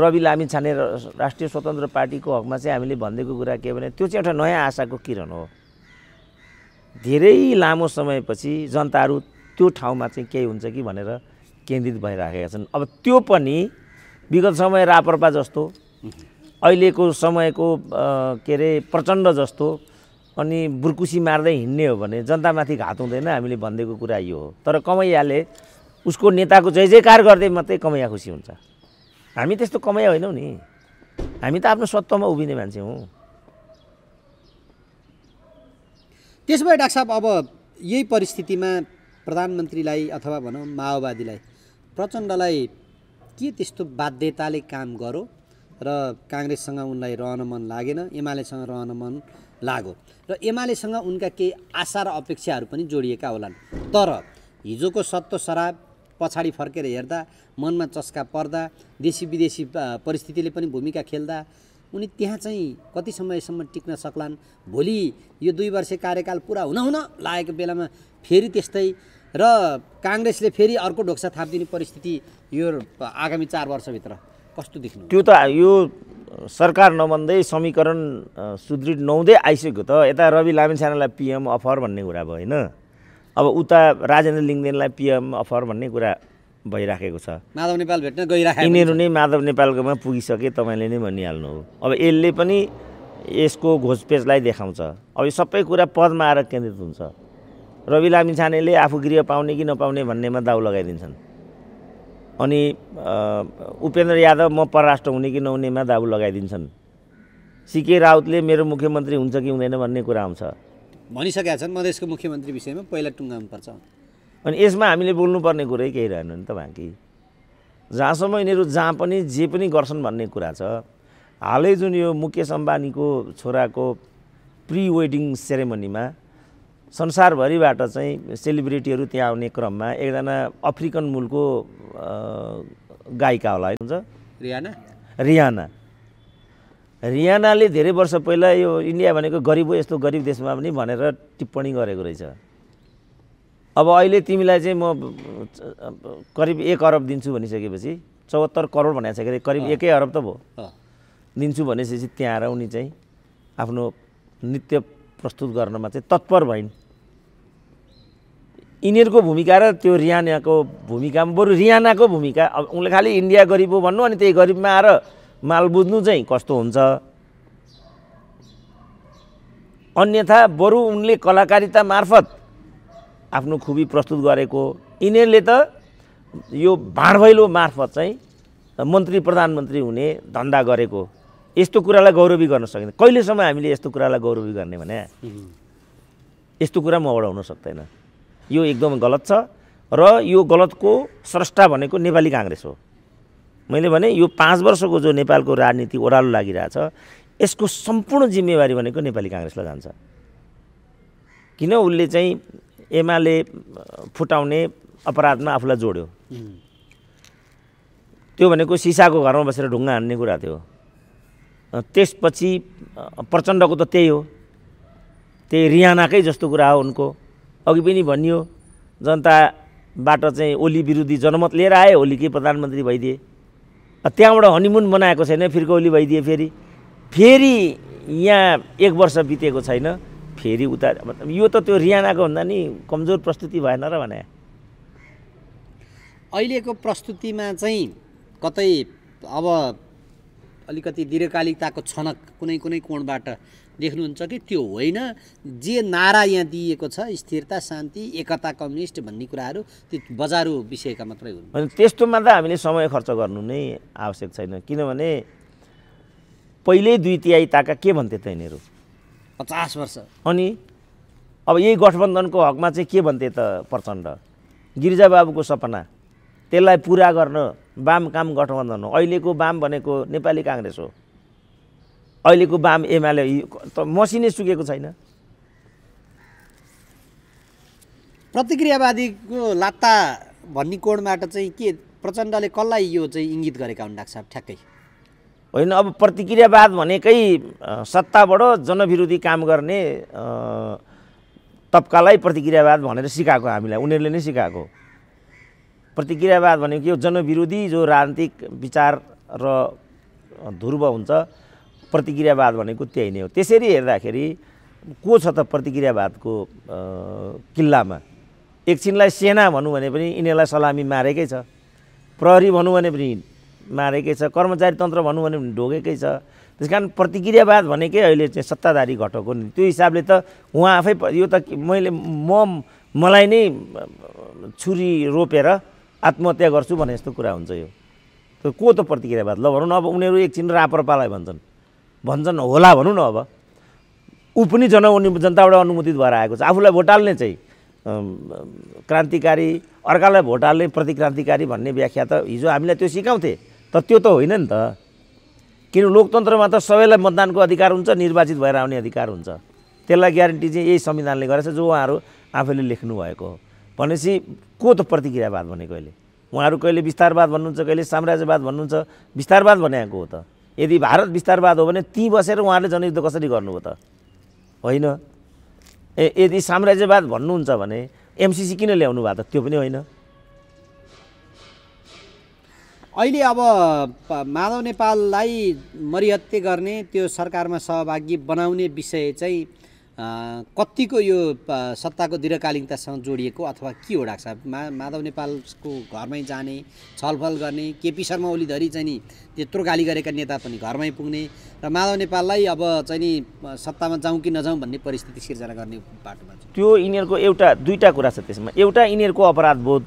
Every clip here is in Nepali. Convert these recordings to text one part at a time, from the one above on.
रवि लामी छाने राष्ट्रिय स्वतन्त्र पार्टीको हकमा चाहिँ हामीले भनिदिएको कुरा के भने त्यो चाहिँ एउटा नयाँ आशाको किरण हो धेरै लामो समयपछि जनताहरू त्यो ठाउँमा चाहिँ केही हुन्छ कि भनेर केन्द्रित भइराखेका छन् अब त्यो पनि विगत समय रापरपा जस्तो अहिलेको समयको के अरे प्रचण्ड जस्तो अनि बुर्कुसी मार्दै हिँड्ने हो भने जनतामाथि घात हुँदैन हामीले भनिदिएको कुरा यो हो तर कमैयाले उसको नेताको जय जयकार गर्दै मात्रै कमैया खुसी हुन्छ हामी त्यस्तो कमाइ होइनौँ नि हामी त आफ्नो सत्वमा उभिने मान्छे हौ त्यसो भए डाक्टर साहब अब यही परिस्थितिमा प्रधानमन्त्रीलाई अथवा भनौँ माओवादीलाई प्रचण्डलाई के त्यस्तो बाध्यताले काम गरो र काङ्ग्रेससँग उनलाई रहन मन लागेन एमालेसँग रहन मन लाग्यो र एमालेसँग उनका केही आशा र अपेक्षाहरू पनि जोडिएका होलान् तर हिजोको सत्व सराब पछाडि फर्केर हेर्दा मनमा चस्का पर्दा देशी विदेशी परिस्थितिले पनि भूमिका खेल्दा उनी त्यहाँ चाहिँ कति समयसम्म टिक्न सक्लान् भोलि यो दुई वर्ष कार्यकाल पुरा हुन हुन लागेको बेलामा फेरि त्यस्तै र काङ्ग्रेसले फेरि अर्को ढोक्सा थापिदिने परिस्थिति यो आगामी चार वर्षभित्र कस्तो देख्नु त्यो त यो सरकार नबन्दै समीकरण सुदृढ नहुँदै आइसक्यो त यता रवि लामिछानालाई पिएम अफर भन्ने कुरा भयो होइन अब उता राजेन्द्र लिङ्गदेनलाई पिएम अफर भन्ने कुरा भइराखेको छ माधव नेपाल भेट्न गइराखेको यिनीहरू नै माधव नेपालकोमा पुगिसके तपाईँले नै भनिहाल्नु हो अब यसले पनि यसको घोचपेचलाई देखाउँछ अब यो सबै कुरा पदमा आएर केन्द्रित हुन्छ रवि लामी छानेले आफू गृह पाउने कि नपाउने भन्नेमा दाउ लगाइदिन्छन् अनि उपेन्द्र यादव म परराष्ट्र हुने कि नहुनेमा दाउ लगाइदिन्छन् सिके राउतले मेरो मुख्यमन्त्री हुन्छ कि हुँदैन भन्ने कुरा आउँछ भनिसकेका छन् मधेसको मुख्यमन्त्री विषयमा पहिला पर्छ अनि यसमा हामीले बोल्नुपर्ने कुरै केही रहेन नि त बाँकी जहाँसम्म यिनीहरू जहाँ पनि जे पनि गर्छन् भन्ने कुरा छ हालै जुन यो मुकेश अम्बानीको छोराको प्रि वेडिङ सेरेमनीमा संसारभरिबाट चाहिँ सेलिब्रिटीहरू त्यहाँ आउने क्रममा एकजना अफ्रिकन मूलको गायिका होला हुन्छ रियाना रियाना रियानाले धेरै वर्ष पहिला यो इन्डिया भनेको गरिब यस्तो गरिब देशमा पनि भनेर टिप्पणी गरेको रहेछ अब अहिले तिमीलाई चाहिँ म करिब एक अरब दिन्छु भनिसकेपछि चौहत्तर करोड भनेको छ करिब एकै अरब त भयो दिन्छु भनेपछि त्यहाँ आएर उनी चाहिँ आफ्नो नृत्य प्रस्तुत गर्नमा चाहिँ तत्पर भइन् यिनीहरूको भूमिका र त्यो रियानाको भूमिकामा बरु रियानाको भूमिका अब उनले खालि इन्डिया गरिब हो भन्नु अनि त्यही गरिबमा आएर माल बुझ्नु चाहिँ कस्तो हुन्छ अन्यथा बरु उनले कलाकारिता मार्फत आफ्नो खुबी प्रस्तुत गरेको यिनीहरूले त यो भाँडभैलो मार्फत चाहिँ मन्त्री प्रधानमन्त्री हुने धन्दा गरेको यस्तो कुरालाई गौरवी गर्न सकिँदैन कहिलेसम्म हामीले यस्तो कुरालाई गौरवी गर्ने भने यस्तो कुरा मबाट हुन सक्दैन यो एकदम गलत छ र यो गलतको स्रष्टा भनेको नेपाली काङ्ग्रेस हो मैले भने यो पाँच वर्षको जो नेपालको राजनीति ओह्रालो लागिरहेछ यसको सम्पूर्ण जिम्मेवारी भनेको नेपाली काङ्ग्रेसलाई जान्छ किन उसले चाहिँ एमाले फुटाउने अपराधमा आफूलाई जोड्यो त्यो भनेको सिसाको घरमा बसेर ढुङ्गा हान्ने कुरा थियो त्यसपछि प्रचण्डको त त्यही हो त्यही रिहानाकै जस्तो कुरा हो उनको अघि पनि भनियो जनताबाट चाहिँ ओली विरोधी जनमत लिएर आए ओली के प्रधानमन्त्री भइदिए त्यहाँबाट हनिमुन बनाएको छैन फिर्कौली भइदिए फेरि फेरि यहाँ एक वर्ष बितेको छैन फेरि उता यो त त्यो रियानाको भन्दा नि कमजोर प्रस्तुति भएन र भने अहिलेको प्रस्तुतिमा चाहिँ कतै अब अलिकति दीर्घकालिकताको छनक कुनै कुनै कोणबाट देख्नुहुन्छ कि त्यो होइन जे नारा यहाँ दिएको छ स्थिरता शान्ति एकता कम्युनिस्ट भन्ने कुराहरू त्यो बजारु विषयका मात्रै हुन् त्यस्तोमा त हामीले समय खर्च गर्नु नै आवश्यक छैन किनभने पहिल्यै दुई तिहाईताका के भन्थे त यिनीहरू पचास वर्ष अनि अब यही गठबन्धनको हकमा चाहिँ के भन्थे त प्रचण्ड गिरिजाबाबुको सपना त्यसलाई पुरा गर्न वाम काम गठबन्धन हो अहिलेको वाम भनेको नेपाली काङ्ग्रेस हो अहिलेको बाम एमाले त मसिनै सुकेको छैन प्रतिक्रियावादीको लात्ता भन्ने कोणबाट चाहिँ के प्रचण्डले कसलाई यो चाहिँ इङ्गित गरेका हुन् डाक्टर साहब ठ्याक्कै होइन अब प्रतिक्रियावाद भनेकै सत्ताबाट जनविरोधी काम गर्ने तबकालाई प्रतिक्रियावाद भनेर सिकाएको हामीलाई उनीहरूले नै सिकाएको प्रतिक्रियावाद भनेको यो जनविरोधी जो राजनीतिक विचार र ध्रुव हुन्छ प्रतिक्रियावाद भनेको त्यही नै हो त्यसरी हेर्दाखेरि को छ त प्रतिक्रियावादको किल्लामा एकछिनलाई सेना भनौँ भने पनि यिनीहरूलाई सलामी मारेकै छ प्रहरी भनौँ भने पनि मारेकै छ कर्मचारी तन्त्र भनौँ भने पनि ढोगेकै छ त्यस कारण प्रतिक्रियावाद भनेकै अहिले चाहिँ सत्ताधारी घटक हो नि त्यो हिसाबले त उहाँ आफै यो त मैले म मलाई नै छुरी रोपेर आत्महत्या गर्छु भने जस्तो कुरा हुन्छ यो त को त प्रतिक्रियावाद ल भनौँ न अब उनीहरू एकछिन रापरपालाई भन्छन् भन्छन् होला भनौँ न अब ऊ पनि जन जनताबाट अनुमोदित भएर आएको छ आफूलाई भोट हाल्ने चाहिँ क्रान्तिकारी अर्कालाई भोट हाल्ने प्रतिक्रान्तिकारी भन्ने व्याख्या त हिजो हामीलाई त्यो सिकाउँथे त त्यो त होइन नि त किन लोकतन्त्रमा त सबैलाई मतदानको अधिकार हुन्छ निर्वाचित भएर आउने अधिकार हुन्छ त्यसलाई ग्यारेन्टी चाहिँ यही संविधानले गरेछ जो उहाँहरू आफैले लेख्नु भएको हो भनेपछि को त प्रतिक्रियावाद भनेको अहिले उहाँहरू कहिले विस्तारवाद भन्नुहुन्छ कहिले साम्राज्यवाद भन्नुहुन्छ विस्तारवाद भनेको हो त यदि भारत विस्तारवाद हो भने ती बसेर उहाँहरूले जनयुद्ध कसरी गर्नुभयो त होइन ए यदि साम्राज्यवाद भन्नुहुन्छ भने एमसिसी किन ल्याउनु भएको त त्यो पनि होइन अहिले अब माधव नेपाललाई मरिहत्ते गर्ने त्यो सरकारमा सहभागी बनाउने विषय चाहिँ कतिको यो सत्ताको दीर्घकालीनतासँग जोडिएको अथवा के हो डाक्टर मा माधव नेपालको घरमै जाने छलफल गर्ने केपी शर्मा ओलीधरि चाहिँ नि त्यत्रो गाली गरेका नेता पनि घरमै पुग्ने र माधव नेपाललाई अब चाहिँ नि सत्तामा जाउँ कि नजाउँ भन्ने परिस्थिति सिर्जना गर्ने बाटोमा त्यो यिनीहरूको एउटा दुईवटा कुरा छ त्यसमा एउटा यिनीहरूको अपराधबोध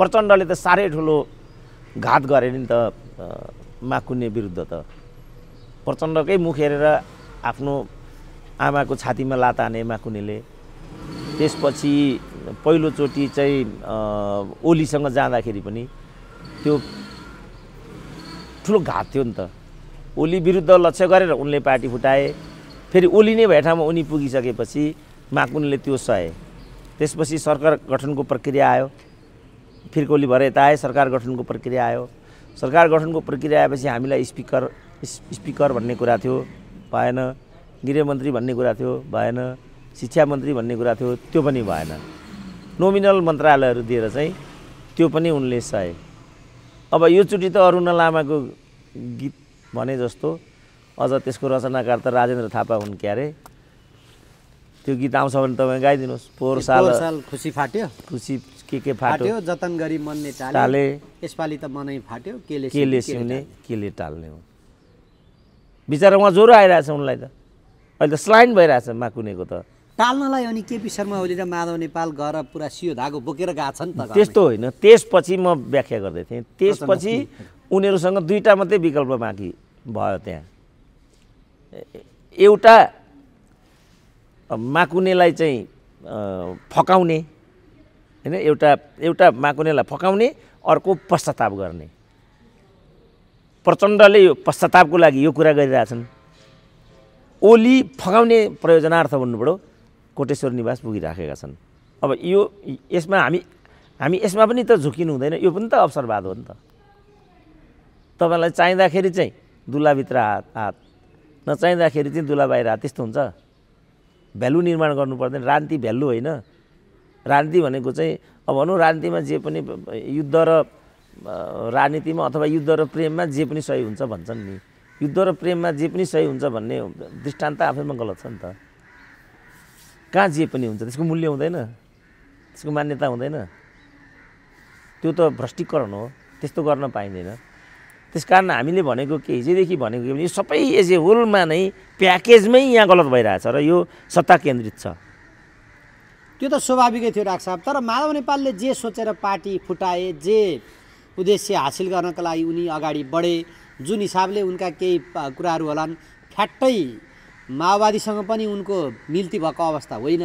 प्रचण्डले त साह्रै ठुलो घात गरे नि त माकुन्ने विरुद्ध त प्रचण्डकै मुख हेरेर आफ्नो आमाको छातीमा लात हानेमा कुनेले त्यसपछि पहिलोचोटि चाहिँ ओलीसँग जाँदाखेरि पनि त्यो ठुलो घात थियो नि त ओली विरुद्ध लक्ष्य गरेर उनले पार्टी फुटाए फेरि ओली नै भए ठाउँमा उनी पुगिसकेपछि माकुनले त्यो सहे त्यसपछि सरकार गठनको प्रक्रिया आयो फिर्कोली भरे यता आए सरकार गठनको प्रक्रिया आयो सरकार गठनको प्रक्रिया आएपछि हामीलाई स्पिकर स्पिकर भन्ने कुरा थियो भएन गृहमन्त्री भन्ने कुरा थियो भएन शिक्षा मन्त्री भन्ने कुरा थियो त्यो पनि भएन नोमिनल मन्त्रालयहरू दिएर चाहिँ त्यो पनि उनले सहे अब योचोटि त अरुण लामाको गीत भने जस्तो अझ त्यसको रचनाकार त राजेन्द्र थापा हुन् क्यारे त्यो गीत आउँछ भने तपाईँ गाइदिनुहोस् पोहोर साल खुसी फाट्यो खुसी के के फाट्यो जतन गरी मनले टाले यसपालि त मनै फाट्यो केले केले सिउने केले टाल्ने हो बिचरा उहाँ ज्वरो आइरहेछ उनलाई त अहिले त स्लाइन भइरहेछ माकुनेको त टाल्नलाई अनि केपी शर्मा ओली र माधव नेपाल गएर पुरा सियो धागो बोकेर गएको छ नि त त्यस्तो होइन त्यसपछि म व्याख्या गर्दै थिएँ त्यसपछि उनीहरूसँग दुईवटा मात्रै विकल्प बाँकी भयो त्यहाँ एउटा माकुनेलाई चाहिँ फकाउने होइन एउटा एउटा माकुनेलाई फकाउने अर्को पश्चाताप गर्ने प्रचण्डले यो पश्चातापको लागि यो कुरा गरिरहेछन् ओली फगाउने प्रयोजनार्थ भन्नुबाट कोटेश्वर निवास पुगिराखेका छन् अब यो यसमा हामी हामी यसमा पनि त झुकिनु हुँदैन यो पनि त अवसरवाद हो नि त तपाईँलाई चाहिँदाखेरि चाहिँ दुलाभित्र हात हात नचाहिँदाखेरि चाहिँ दुला बाहिर हात त्यस्तो हुन्छ भ्यालु निर्माण गर्नु पर्दैन रान्ति भ्यालु होइन रान्ति भनेको चाहिँ अब भनौँ रान्तिमा जे पनि युद्ध र राजनीतिमा अथवा युद्ध र प्रेममा जे पनि सही हुन्छ भन्छन् नि युद्ध र प्रेममा जे पनि सही हुन्छ भन्ने दृष्टान्त आफैमा गलत छ नि त कहाँ जे पनि हुन्छ त्यसको मूल्य हुँदैन त्यसको मान्यता हुँदैन त्यो त भ्रष्टीकरण हो त्यस्तो गर्न पाइँदैन त्यस कारण हामीले भनेको के हिजोदेखि भनेको के भने यो सबै एज ए होलमा नै प्याकेजमै यहाँ गलत भइरहेछ र यो सत्ता केन्द्रित छ त्यो त स्वाभाविकै थियो डाक्टर साहब तर माधव नेपालले जे सोचेर पार्टी फुटाए जे उद्देश्य हासिल गर्नको लागि उनी अगाडि बढे जुन हिसाबले उनका केही कुराहरू होलान् फ्याट्टै माओवादीसँग पनि उनको मिल्ती भएको अवस्था होइन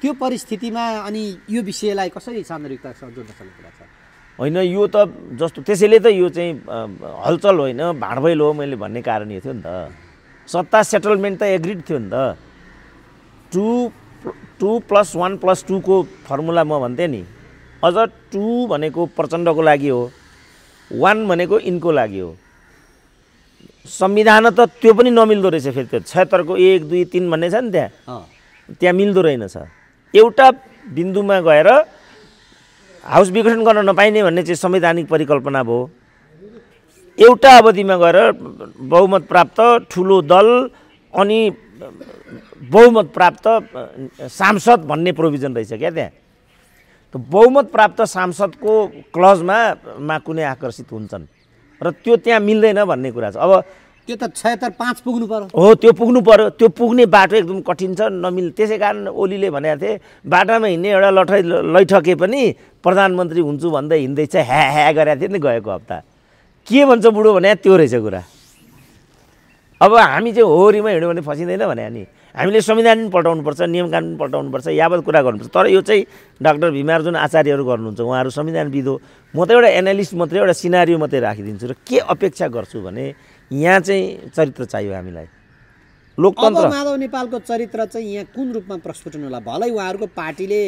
त्यो परिस्थितिमा अनि यो विषयलाई कसरी सान्दर्भिकता जोड्न सक्ने कुरा छ होइन यो त जस्तो त्यसैले त यो चाहिँ हलचल होइन भाँडभैल हो मैले भन्ने कारण यो थियो नि त सत्ता सेटलमेन्ट त एग्रिड थियो नि त two two plus one plus टूको फर्मुला म भन्थेँ नि अझ टू भनेको प्रचण्डको लागि हो वान भनेको इनको लागि हो संविधान त त्यो पनि नमिल्दो रहेछ फेरि त्यो क्षेत्रको एक दुई तिन भन्ने छ नि त्यहाँ त्यहाँ मिल्दो रहेनछ एउटा बिन्दुमा गएर हाउस विघटन गर्न नपाइने भन्ने चाहिँ संवैधानिक परिकल्पना भयो एउटा अवधिमा गएर बहुमत प्राप्त ठुलो दल अनि बहुमत प्राप्त सांसद भन्ने प्रोभिजन रहेछ क्या त्यहाँ त बहुमत प्राप्त सांसदको क्लजमा मा कुनै आकर्षित हुन्छन् र त्यो त्यहाँ मिल्दैन भन्ने कुरा छ अब त्यो त छयत्तर पाँच पुग्नु पर्यो हो त्यो पुग्नु पर्यो त्यो पुग्ने बाटो एकदम कठिन छ नमिल त्यसै कारण ओलीले भनेको थिए बाटामा हिँड्ने एउटा लठै लैठके पनि प्रधानमन्त्री हुन्छु भन्दै हिँड्दै चाहिँ ह्या ह्या गरेको थिएँ नि गएको हप्ता के भन्छ बुढो भने त्यो रहेछ कुरा अब हामी चाहिँ होरीमा हिँड्यो भने फसिँदैन भने नि हामीले संविधान पनि पल्टाउनुपर्छ नियम कानुन पल्टाउनुपर्छ यावत कुरा गर्नुपर्छ तर यो चाहिँ डाक्टर जुन आचार्यहरू गर्नुहुन्छ उहाँहरू संविधानविद हो म त एउटा एनालिस्ट मात्रै एउटा सिनारी मात्रै राखिदिन्छु र के अपेक्षा गर्छु भने यहाँ चाहिँ चरित्र चाहियो हामीलाई लोकतन्त्र माधव नेपालको चरित्र चाहिँ यहाँ कुन रूपमा प्रस्फुटन होला भलै उहाँहरूको पार्टीले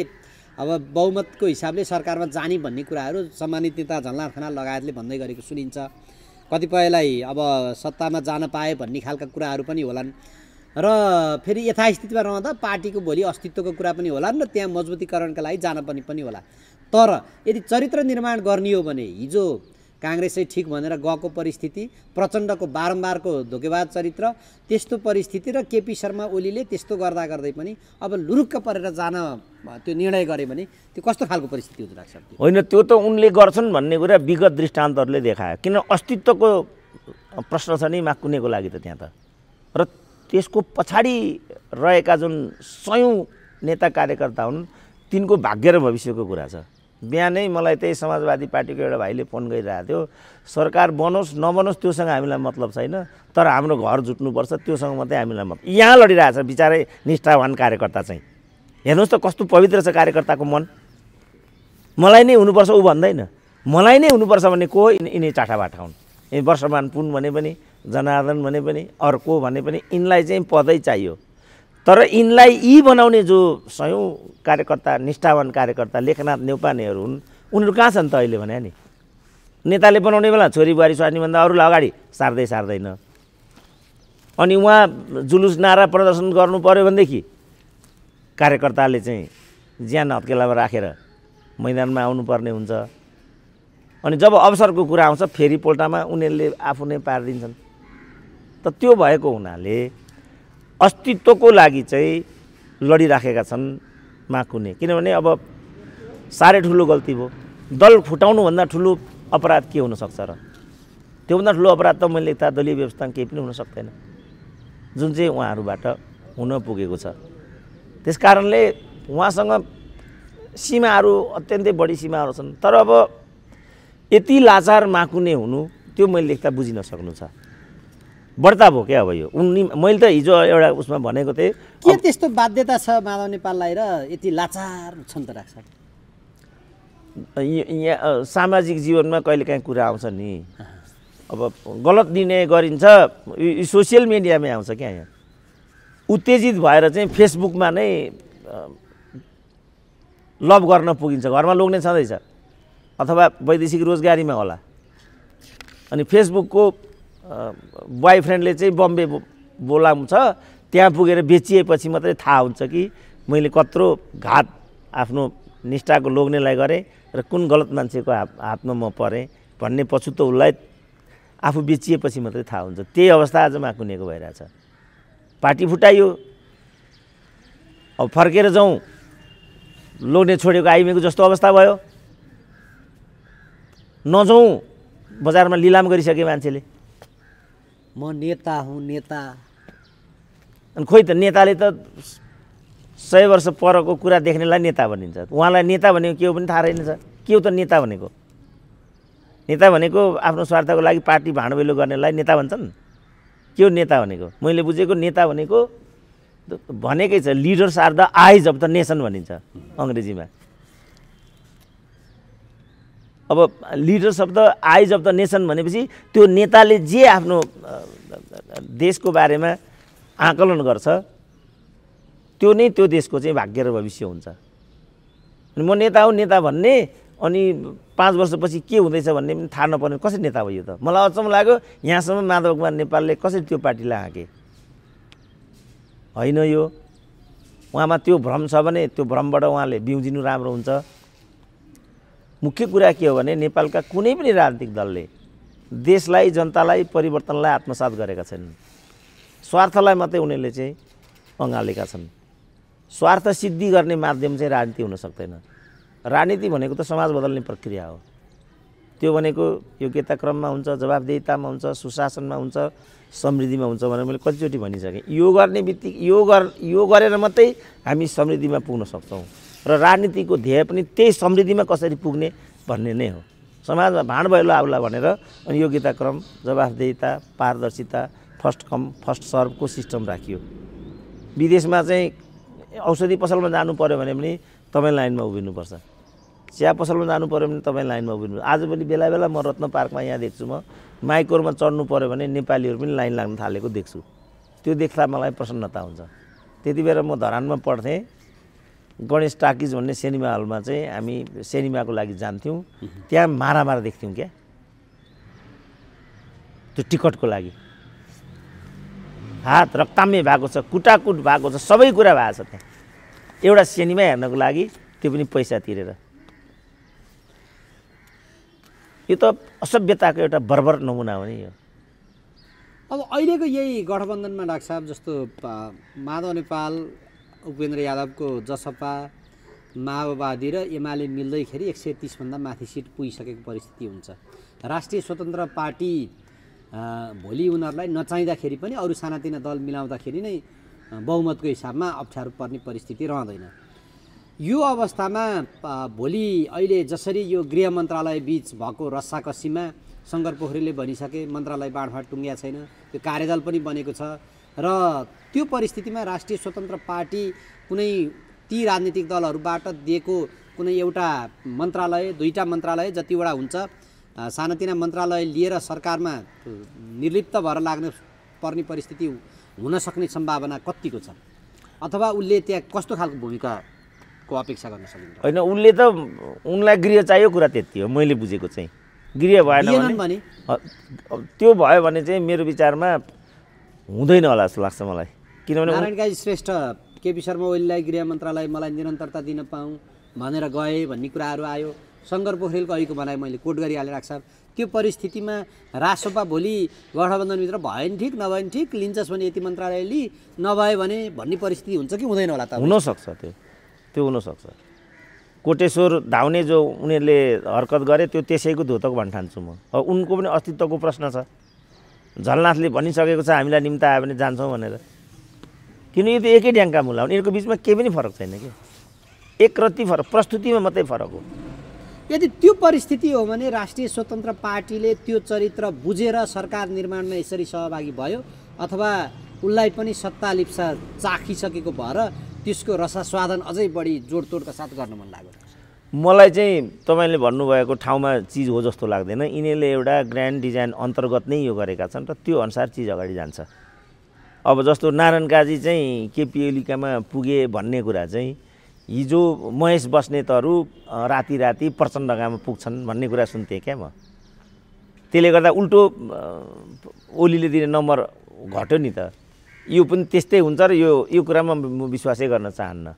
अब बहुमतको हिसाबले सरकारमा जाने भन्ने कुराहरू सम्मानित नेता झन्ला लगायतले भन्दै गरेको सुनिन्छ कतिपयलाई अब सत्तामा जान पाए भन्ने खालका कुराहरू पनि होलान् र फेरि यथास्थितिमा रहँदा पार्टीको भोलि अस्तित्वको कुरा पनि होला र त्यहाँ मजबुतीकरणका लागि जान पनि पनि होला तर यदि चरित्र निर्माण गर्ने हो भने हिजो काङ्ग्रेसै ठिक भनेर गएको परिस्थिति प्रचण्डको बारम्बारको धोकेबाज चरित्र त्यस्तो परिस्थिति र केपी शर्मा ओलीले त्यस्तो गर्दा गर्दै पनि अब लुरुक्क परेर जान त्यो निर्णय गरे भने त्यो कस्तो खालको परिस्थिति हुँदो लाग्छ होइन त्यो त उनले गर्छन् भन्ने कुरा विगत दृष्टान्तहरूले देखायो किन अस्तित्वको प्रश्न छ नि माकुनेको लागि त त्यहाँ त र त्यसको पछाडि रहेका जुन सयौँ नेता कार्यकर्ता हुन् तिनको भाग्य र भविष्यको कुरा छ बिहानै मलाई त्यही समाजवादी पार्टीको एउटा भाइले फोन गरिरहेको थियो सरकार बनोस् नबनोस् त्योसँग हामीलाई मतलब छैन तर हाम्रो घर जुट्नुपर्छ त्योसँग मात्रै हामीलाई मतलब यहाँ लडिरहेछ बिचारै निष्ठावान कार्यकर्ता चाहिँ हेर्नुहोस् त कस्तो पवित्र छ कार्यकर्ताको मन मलाई नै हुनुपर्छ ऊ भन्दैन मलाई नै हुनुपर्छ भने को यिनी चाठाबाट हुन् वर्षमान पुन भने पनि जनार्दन भने पनि अर्को भने पनि यिनलाई चाहिँ पदै चाहियो तर यिनलाई यी बनाउने जो सयौँ कार्यकर्ता निष्ठावान कार्यकर्ता लेखनाथ नेपानेहरू हुन् उनीहरू कहाँ छन् त अहिले भने नि नेताले बनाउने बेला छोरी बुहारी भन्दा अरूलाई अगाडि सार्दै सार्दैन अनि उहाँ जुलुस नारा प्रदर्शन गर्नु पऱ्यो भनेदेखि कार्यकर्ताले चाहिँ ज्यान हत्केलामा राखेर मैदानमा आउनुपर्ने हुन्छ अनि जब अवसरको कुरा आउँछ फेरि पोल्टामा उनीहरूले आफू नै पारिदिन्छन् त त्यो भएको हुनाले अस्तित्वको लागि चाहिँ लडिराखेका छन् माकुने किनभने अब साह्रै ठुलो गल्ती भयो दल फुटाउनुभन्दा ठुलो अपराध के हुनसक्छ र त्योभन्दा ठुलो अपराध त मैले यता दलीय व्यवस्था केही पनि हुन सक्दैन जुन चाहिँ उहाँहरूबाट हुन पुगेको छ त्यस कारणले उहाँसँग सीमाहरू अत्यन्तै बढी सीमाहरू छन् तर अब यति लाचार माकुने हुनु त्यो मैले लेख्दा बुझिन सक्नु छ बढ्ता भयो क्या अब यो उनी मैले त हिजो एउटा उसमा भनेको थिएँ के त्यस्तो बाध्यता छ माधव नेपाललाई र यति लाचार छन् त राख्छ यहाँ सामाजिक जीवनमा कहिलेकाहीँ कुरा आउँछ नि अब गलत निर्णय गरिन्छ सोसियल मिडियामै आउँछ क्या यहाँ उत्तेजित भएर चाहिँ फेसबुकमा नै लभ गर्न पुगिन्छ घरमा लोग्ने छँदैछ अथवा वैदेशिक रोजगारीमा होला अनि फेसबुकको बोय चाहिँ बम्बे बोलाउँछ त्यहाँ पुगेर बेचिएपछि मात्रै थाहा हुन्छ कि मैले कत्रो घात आफ्नो निष्ठाको लोग्नेलाई गरेँ र कुन गलत मान्छेको हात हातमा म परेँ भन्ने पछुत उसलाई आफू बेचिएपछि मात्रै थाहा हुन्छ त्यही अवस्था आजमा कुनेको भइरहेछ पार्टी फुटाइयो अब फर्केर जाउँ लोग्ने छोडेको आइमेको जस्तो अवस्था भयो नजाउँ बजारमा लिलाम गरिसके मान्छेले म नेता हुँ नेता अनि खोइ त नेताले त सय वर्ष परको कुरा देख्नेलाई नेता भनिन्छ उहाँलाई नेता भनेको के हो पनि थाहा रहेनछ के हो त नेता भनेको नेता भनेको आफ्नो स्वार्थको लागि पार्टी भाँडबेलो गर्नेलाई नेता भन्छन् के हो नेता भनेको मैले बुझेको नेता भनेको भनेकै छ leaders are the eyes of the nation भनिन्छ अङ्ग्रेजीमा अब leaders of the eyes of the nation भनेपछि त्यो नेताले जे आफ्नो देशको बारेमा आकलन गर्छ त्यो नै त्यो देशको चाहिँ भाग्य र भविष्य हुन्छ अनि म नेता हो नेता भन्ने अनि पाँच वर्षपछि के हुँदैछ भन्ने पनि थाहा नपर्ने कसरी नेता भयो त मलाई अचम्म लाग्यो यहाँसम्म माधव कुमार नेपालले कसरी त्यो पार्टीलाई हाँके होइन यो उहाँमा त्यो भ्रम छ भने त्यो भ्रमबाट उहाँले बिउजिनु राम्रो हुन्छ मुख्य कुरा के हो भने नेपालका कुनै पनि राजनीतिक दलले देशलाई जनतालाई परिवर्तनलाई आत्मसात गरेका छैनन् स्वार्थलाई मात्रै उनीहरूले चाहिँ अँगालेका छन् स्वार्थ सिद्धि गर्ने माध्यम चाहिँ राजनीति हुन सक्दैन राजनीति भनेको त समाज बदल्ने प्रक्रिया हो त्यो भनेको योग्यताक्रममा हुन्छ जवाबदेतामा हुन्छ सुशासनमा हुन्छ समृद्धिमा हुन्छ भनेर मैले कतिचोटि भनिसकेँ यो गर्ने बित्तिकै यो गर यो गरेर मात्रै हामी समृद्धिमा पुग्न सक्छौँ र राजनीतिको ध्येय पनि त्यही समृद्धिमा कसरी पुग्ने भन्ने नै हो समाजमा भाँड भैलो आउला भनेर अनि योग्यताक्रम जवाफदेहिता पारदर्शिता फर्स्ट कम फर्स्ट सर्भको सिस्टम राखियो विदेशमा चाहिँ औषधि पसलमा जानु पऱ्यो भने पनि तपाईँ लाइनमा उभिनुपर्छ चिया पसलमा जानु पऱ्यो भने तपाईँ लाइनमा उभिनु आज पनि बेला बेला म रत्न पार्कमा यहाँ देख्छु म माइकोरमा चढ्नु पऱ्यो भने नेपालीहरू पनि लाइन लाग्न थालेको देख्छु त्यो देख्दा मलाई प्रसन्नता हुन्छ त्यति बेला म धरानमा पढ्थेँ गणेश टाकिज भन्ने सिनेमा हलमा चाहिँ हामी सिनेमाको लागि जान्थ्यौँ त्यहाँ मारा मारा देख्थ्यौँ क्या त्यो टिकटको लागि हात रक्ताम्य भएको छ कुटाकुट भएको छ सबै कुरा भएको छ त्यहाँ एउटा सिनेमा हेर्नको लागि त्यो पनि पैसा तिरेर यो त असभ्यताको एउटा बर्बर नमुना हो नि यो अब अहिलेको यही गठबन्धनमा डाक्टर साहब जस्तो माधव नेपाल उपेन्द्र यादवको जसपा माओवादी र एमाले मिल्दैखेरि एक सय तिसभन्दा माथि सिट पुगिसकेको परिस्थिति हुन्छ राष्ट्रिय स्वतन्त्र पार्टी भोलि उनीहरूलाई नचाहिँदाखेरि पनि अरू सानातिना दल मिलाउँदाखेरि नै बहुमतको हिसाबमा अप्ठ्यारो पर्ने परिस्थिति रहँदैन यो अवस्थामा भोलि अहिले जसरी यो गृह मन्त्रालय बिच भएको रस्साकसीमा शङ्कर पोखरेलले भनिसके मन्त्रालय बाँडफाँड टुङ्ग्या छैन त्यो कार्यदल पनि बनेको छ र त्यो परिस्थितिमा राष्ट्रिय स्वतन्त्र पार्टी कुनै ती राजनीतिक दलहरूबाट दिएको कुनै एउटा मन्त्रालय दुईवटा मन्त्रालय जतिवटा हुन्छ सानातिना मन्त्रालय लिएर सरकारमा निर्लिप्त भएर लाग्न पर्ने परिस्थिति हुन सक्ने सम्भावना कतिको छ अथवा उसले त्यहाँ कस्तो खालको भूमिकाको अपेक्षा गर्न सकिन्छ होइन उसले त उनलाई गृह चाहियो कुरा त्यति हो मैले बुझेको चाहिँ गृह भएन भने त्यो भयो भने चाहिँ मेरो विचारमा हुँदैन होला जस्तो लाग्छ मलाई किनभने नारायण गाई श्रेष्ठ केपी शर्मा ओलीलाई गृह मन्त्रालय मलाई निरन्तरता दिन पाऊँ भनेर गएँ भन्ने कुराहरू आयो शङ्कर पोखरेलको अहिलेको भनाइ मैले कोट गरिहालेँ राख्छ त्यो परिस्थितिमा रासोपा भोलि गठबन्धनभित्र भयो नि ठिक नभए नि ठिक लिन्छस् भने यति मन्त्रालयले नभए भने भन्ने परिस्थिति हुन्छ कि हुँदैन होला त हुनसक्छ त्यो त्यो हुनसक्छ कोटेश्वर धाउने जो उनीहरूले हरकत गरे त्यो त्यसैको धोतक भन्ठान्छु म उनको पनि अस्तित्वको प्रश्न छ झलनाथले भनिसकेको छ हामीलाई निम्ता आयो भने जान्छौँ भनेर किन यो त एकै ड्याङ्का मुला हुन् यिनीहरूको बिचमा केही पनि फरक छैन कि एक रति फरक प्रस्तुतिमा मात्रै फरक हो यदि त्यो परिस्थिति हो भने राष्ट्रिय स्वतन्त्र पार्टीले त्यो चरित्र बुझेर सरकार निर्माणमा यसरी सहभागी भयो अथवा उसलाई पनि सत्ता लिप्सा चाखिसकेको भएर त्यसको रसास्वादन अझै बढी जोडतोडका साथ गर्न मन लाग्यो मलाई चाहिँ तपाईँले भन्नुभएको ठाउँमा चिज हो जस्तो लाग्दैन यिनीहरूले एउटा ग्रान्ड डिजाइन अन्तर्गत नै यो गरेका छन् र त्यो अनुसार चिज अगाडि जान्छ अब जस्तो नारायण काजी चाहिँ केपी ओलीकामा पुगे भन्ने कुरा चाहिँ हिजो महेश बस्नेतहरू राति राति प्रचण्डकामा पुग्छन् भन्ने कुरा सुन्थेँ क्या म त्यसले गर्दा उल्टो ओलीले दिने नम्बर घट्यो नि त यो पनि त्यस्तै हुन्छ र यो यो कुरामा म विश्वासै गर्न चाहन्न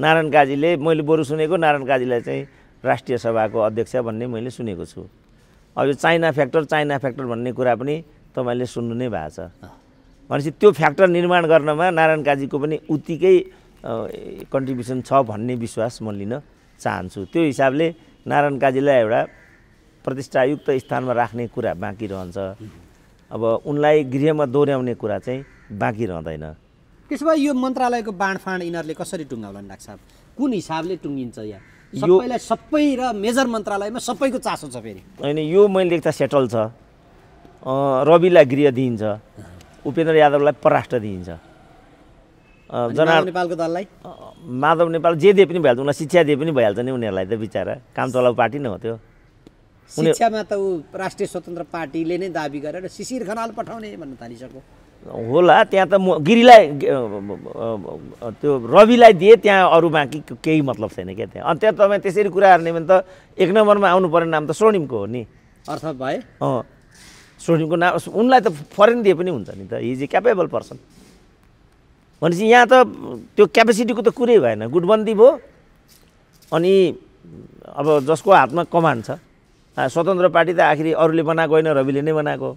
नारायण काजीले मैले बरु सुनेको नारायण काजीलाई चाहिँ राष्ट्रिय सभाको अध्यक्ष भन्ने मैले सुनेको छु अब यो चाइना फ्याक्टर चाइना फ्याक्टर भन्ने कुरा पनि तपाईँले सुन्नु नै भएको छ भनेपछि त्यो फ्याक्टर निर्माण गर्नमा नारायण काजीको पनि उत्तिकै कन्ट्रिब्युसन छ भन्ने विश्वास म लिन चाहन्छु त्यो हिसाबले नारायण काजीलाई एउटा प्रतिष्ठायुक्त स्थानमा राख्ने कुरा बाँकी रहन्छ अब उनलाई गृहमा दोहोऱ्याउने कुरा चाहिँ बाँकी रहँदैन त्यसो भए यो मन्त्रालयको बाँडफाँड यिनीहरूले कसरी टुङ्गाउलान् डाक्टर साहब कुन हिसाबले टुङ्गिन्छ यहाँ यो सबै र मेजर मन्त्रालयमा सबैको चासो छ फेरि होइन यो मैले लेख्दा सेटल छ रविलाई गृह दिइन्छ उपेन्द्र यादवलाई पराष्ट्र दिइन्छ जना नेपालको दललाई माधव नेपाल जे दिए पनि भइहाल्छ उनलाई शिक्षा दिए पनि भइहाल्छ नि उनीहरूलाई त बिचरा काम चलाउ पार्टी नै हो त्यो शिक्षामा त ऊ राष्ट्रिय स्वतन्त्र पार्टीले नै दाबी गरेर शिशिर खनाल पठाउने भन्न थालिसक्यो होला त्यहाँ त म गिरीलाई त्यो रविलाई दिए त्यहाँ अरू बाँकी केही मतलब छैन क्या त्यहाँ अनि त्यहाँ तपाईँ त्यसरी कुरा हेर्ने भने त एक नम्बरमा आउनु पर्ने नाम त स्वर्णिमको हो नि अर्थ भए अँ सोनीको नाम उनलाई त फरेन दिए पनि हुन्छ नि त हिज ए क्यापेबल पर्सन भनेपछि यहाँ त त्यो क्यापेसिटीको त कुरै भएन गुटबन्दी भयो अनि अब जसको हातमा कमान छ स्वतन्त्र पार्टी त आखिरी अरूले बनाएको होइन रविले नै बनाएको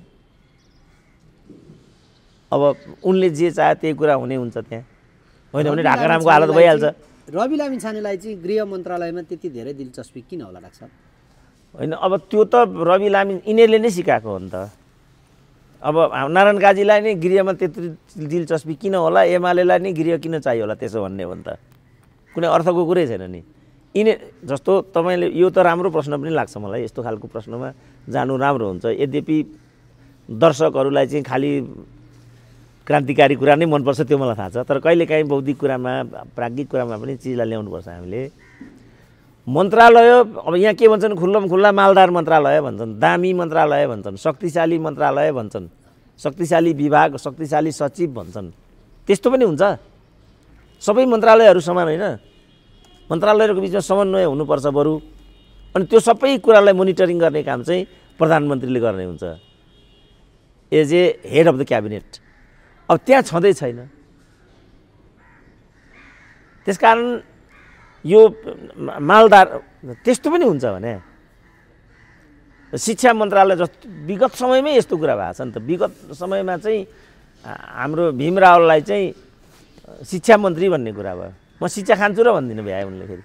अब उनले जे चाहे त्यही कुरा हुने हुन्छ त्यहाँ होइन भने ढाकारामको हालत भइहाल्छ रवि लामी छानेलाई चाहिँ गृह मन्त्रालयमा त्यति धेरै दिलचस्पी किन होला लाग्छ होइन अब त्यो त रवि लामी यिनीहरूले नै सिकाएको हो नि त अब नारायण गाजीलाई नै गृहमा त्यत्रो दिलचस्पी किन होला एमालेलाई नै गृह किन चाहियो होला त्यसो भन्ने हो भने त कुनै अर्थको कुरै छैन नि यिनी जस्तो तपाईँले यो त राम्रो प्रश्न पनि लाग्छ मलाई यस्तो खालको प्रश्नमा जानु राम्रो हुन्छ यद्यपि दर्शकहरूलाई चाहिँ खालि क्रान्तिकारी कुरा नै मनपर्छ त्यो मलाई थाहा छ तर कहिलेकाहीँ बौद्धिक कुरामा प्राज्ञिक कुरामा पनि चिजलाई ल्याउनुपर्छ हामीले मन्त्रालय अब यहाँ के भन्छन् खुल्लम खुल्ला मालदार मन्त्रालय भन्छन् दामी मन्त्रालय भन्छन् शक्तिशाली मन्त्रालय भन्छन् शक्तिशाली विभाग शक्तिशाली सचिव भन्छन् त्यस्तो पनि हुन्छ सबै मन्त्रालयहरू समान होइन मन्त्रालयहरूको बिचमा समन्वय हुनुपर्छ बरु अनि त्यो सबै कुरालाई मोनिटरिङ गर्ने काम चाहिँ प्रधानमन्त्रीले गर्ने हुन्छ as a head of the cabinet अब त्यहाँ छँदै छैन त्यसकारण यो मालदार त्यस्तो पनि हुन्छ भने शिक्षा मन्त्रालय जस्तो विगत समयमै यस्तो कुरा भएको छ नि त विगत समयमा चाहिँ हाम्रो भीम रावललाई चाहिँ शिक्षा मन्त्री भन्ने कुरा भयो म शिक्षा खान्छु र भनिदिनु भ्याए उनले फेरि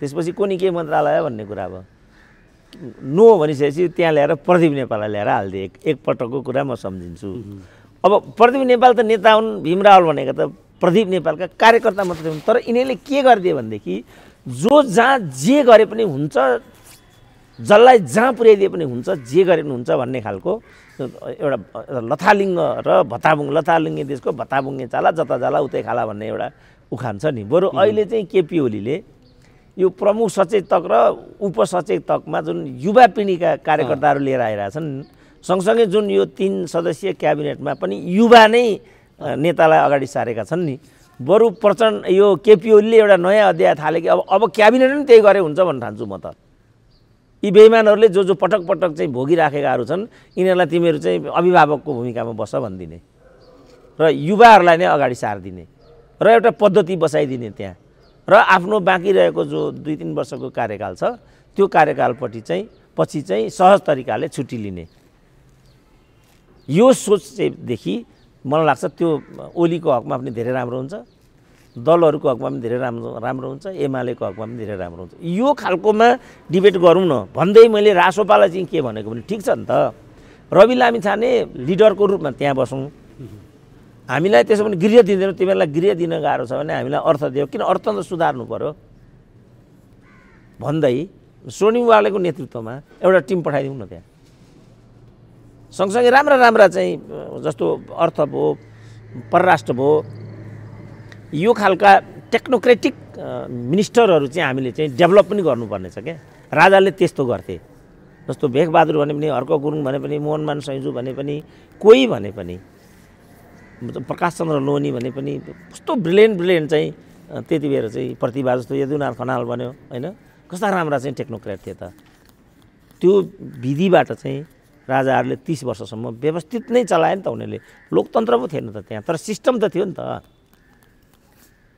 त्यसपछि कोनी के मन्त्रालय भन्ने कुरा भयो नो भनिसकेपछि त्यहाँ ल्याएर प्रदीप नेपाललाई ल्याएर हालिदिए एकपटकको कुरा म सम्झिन्छु अब प्रदीप नेपाल त नेता हुन् भीम रावल भनेको त प्रदीप नेपालका कार्यकर्ता मात्रै हुन् तर यिनीहरूले के गरिदियो भनेदेखि जो जहाँ जे गरे पनि हुन्छ जसलाई जहाँ पुर्याइदिए पनि हुन्छ जे गरे पनि हुन्छ भन्ने खालको एउटा लथालिङ्ग र भत्ताबुङ लथालिङ्गे देशको भत्ताबुङ्गे चाला जता जाला उतै खाला भन्ने एउटा उखान छ नि बरु अहिले चाहिँ केपी ओलीले यो प्रमुख सचेतक र उपसचेतकमा जुन युवा पिँढीका कार्यकर्ताहरू लिएर आइरहेछन् सँगसँगै जुन यो तिन सदस्यीय क्याबिनेटमा पनि युवा नै नेतालाई अगाडि सारेका छन् नि बरु प्रचण्ड यो केपी ओलीले एउटा नयाँ अध्याय थाले कि अब अब क्याबिनेट पनि त्यही गरे हुन्छ भन्न ठान्छु म त यी बेइमानहरूले जो जो पटक पटक चाहिँ भोगिराखेकाहरू छन् यिनीहरूलाई तिमीहरू चाहिँ अभिभावकको भूमिकामा बस भनिदिने र युवाहरूलाई नै अगाडि सारिदिने र एउटा पद्धति बसाइदिने त्यहाँ र आफ्नो बाँकी रहेको जो दुई तिन वर्षको कार्यकाल छ त्यो कार्यकालपट्टि चाहिँ पछि चाहिँ सहज तरिकाले छुट्टी लिने यो सोच सोचदेखि मलाई लाग्छ त्यो ओलीको हकमा पनि धेरै राम्रो हुन्छ दलहरूको हकमा पनि धेरै राम्रो राम्रो हुन्छ एमालेको हकमा पनि धेरै राम्रो हुन्छ यो खालकोमा डिबेट गरौँ न भन्दै मैले रासोपालाई चाहिँ के भनेको भने ठिक छ नि त रवि लामी छाने लिडरको रूपमा त्यहाँ बसौँ हामीलाई त्यसो भने गृह दिँदैनौँ तिमीहरूलाई गृह दिन गाह्रो छ भने हामीलाई अर्थ दियो किन त सुधार्नु पऱ्यो भन्दै सोनिङ नेतृत्वमा एउटा टिम पठाइदिउँ न त्यहाँ सँगसँगै राम्रा राम्रा चाहिँ जस्तो अर्थ भयो परराष्ट्र भयो यो खालका टेक्नोक्रेटिक मिनिस्टरहरू चाहिँ हामीले चाहिँ डेभलप पनि गर्नुपर्ने छ क्या राजाले त्यस्तो गर्थे जस्तो भेकबहादुर भने पनि हर्क गुरुङ भने पनि मोहनमान सैजु भने पनि कोही भने पनि प्रकाश चन्द्र लोनी भने पनि कस्तो ब्रिलियन्ट ब्रिलियन्ट चाहिँ त्यति बेर चाहिँ प्रतिभा जस्तो यदुनाथ खनाल भन्यो होइन कस्ता राम्रा चाहिँ टेक्नोक्रेट थिए त त्यो विधिबाट चाहिँ राजाहरूले तिस वर्षसम्म व्यवस्थित नै चलायो नि त उनीहरूले लोकतन्त्र पो थिएन त त्यहाँ तर सिस्टम त थियो नि त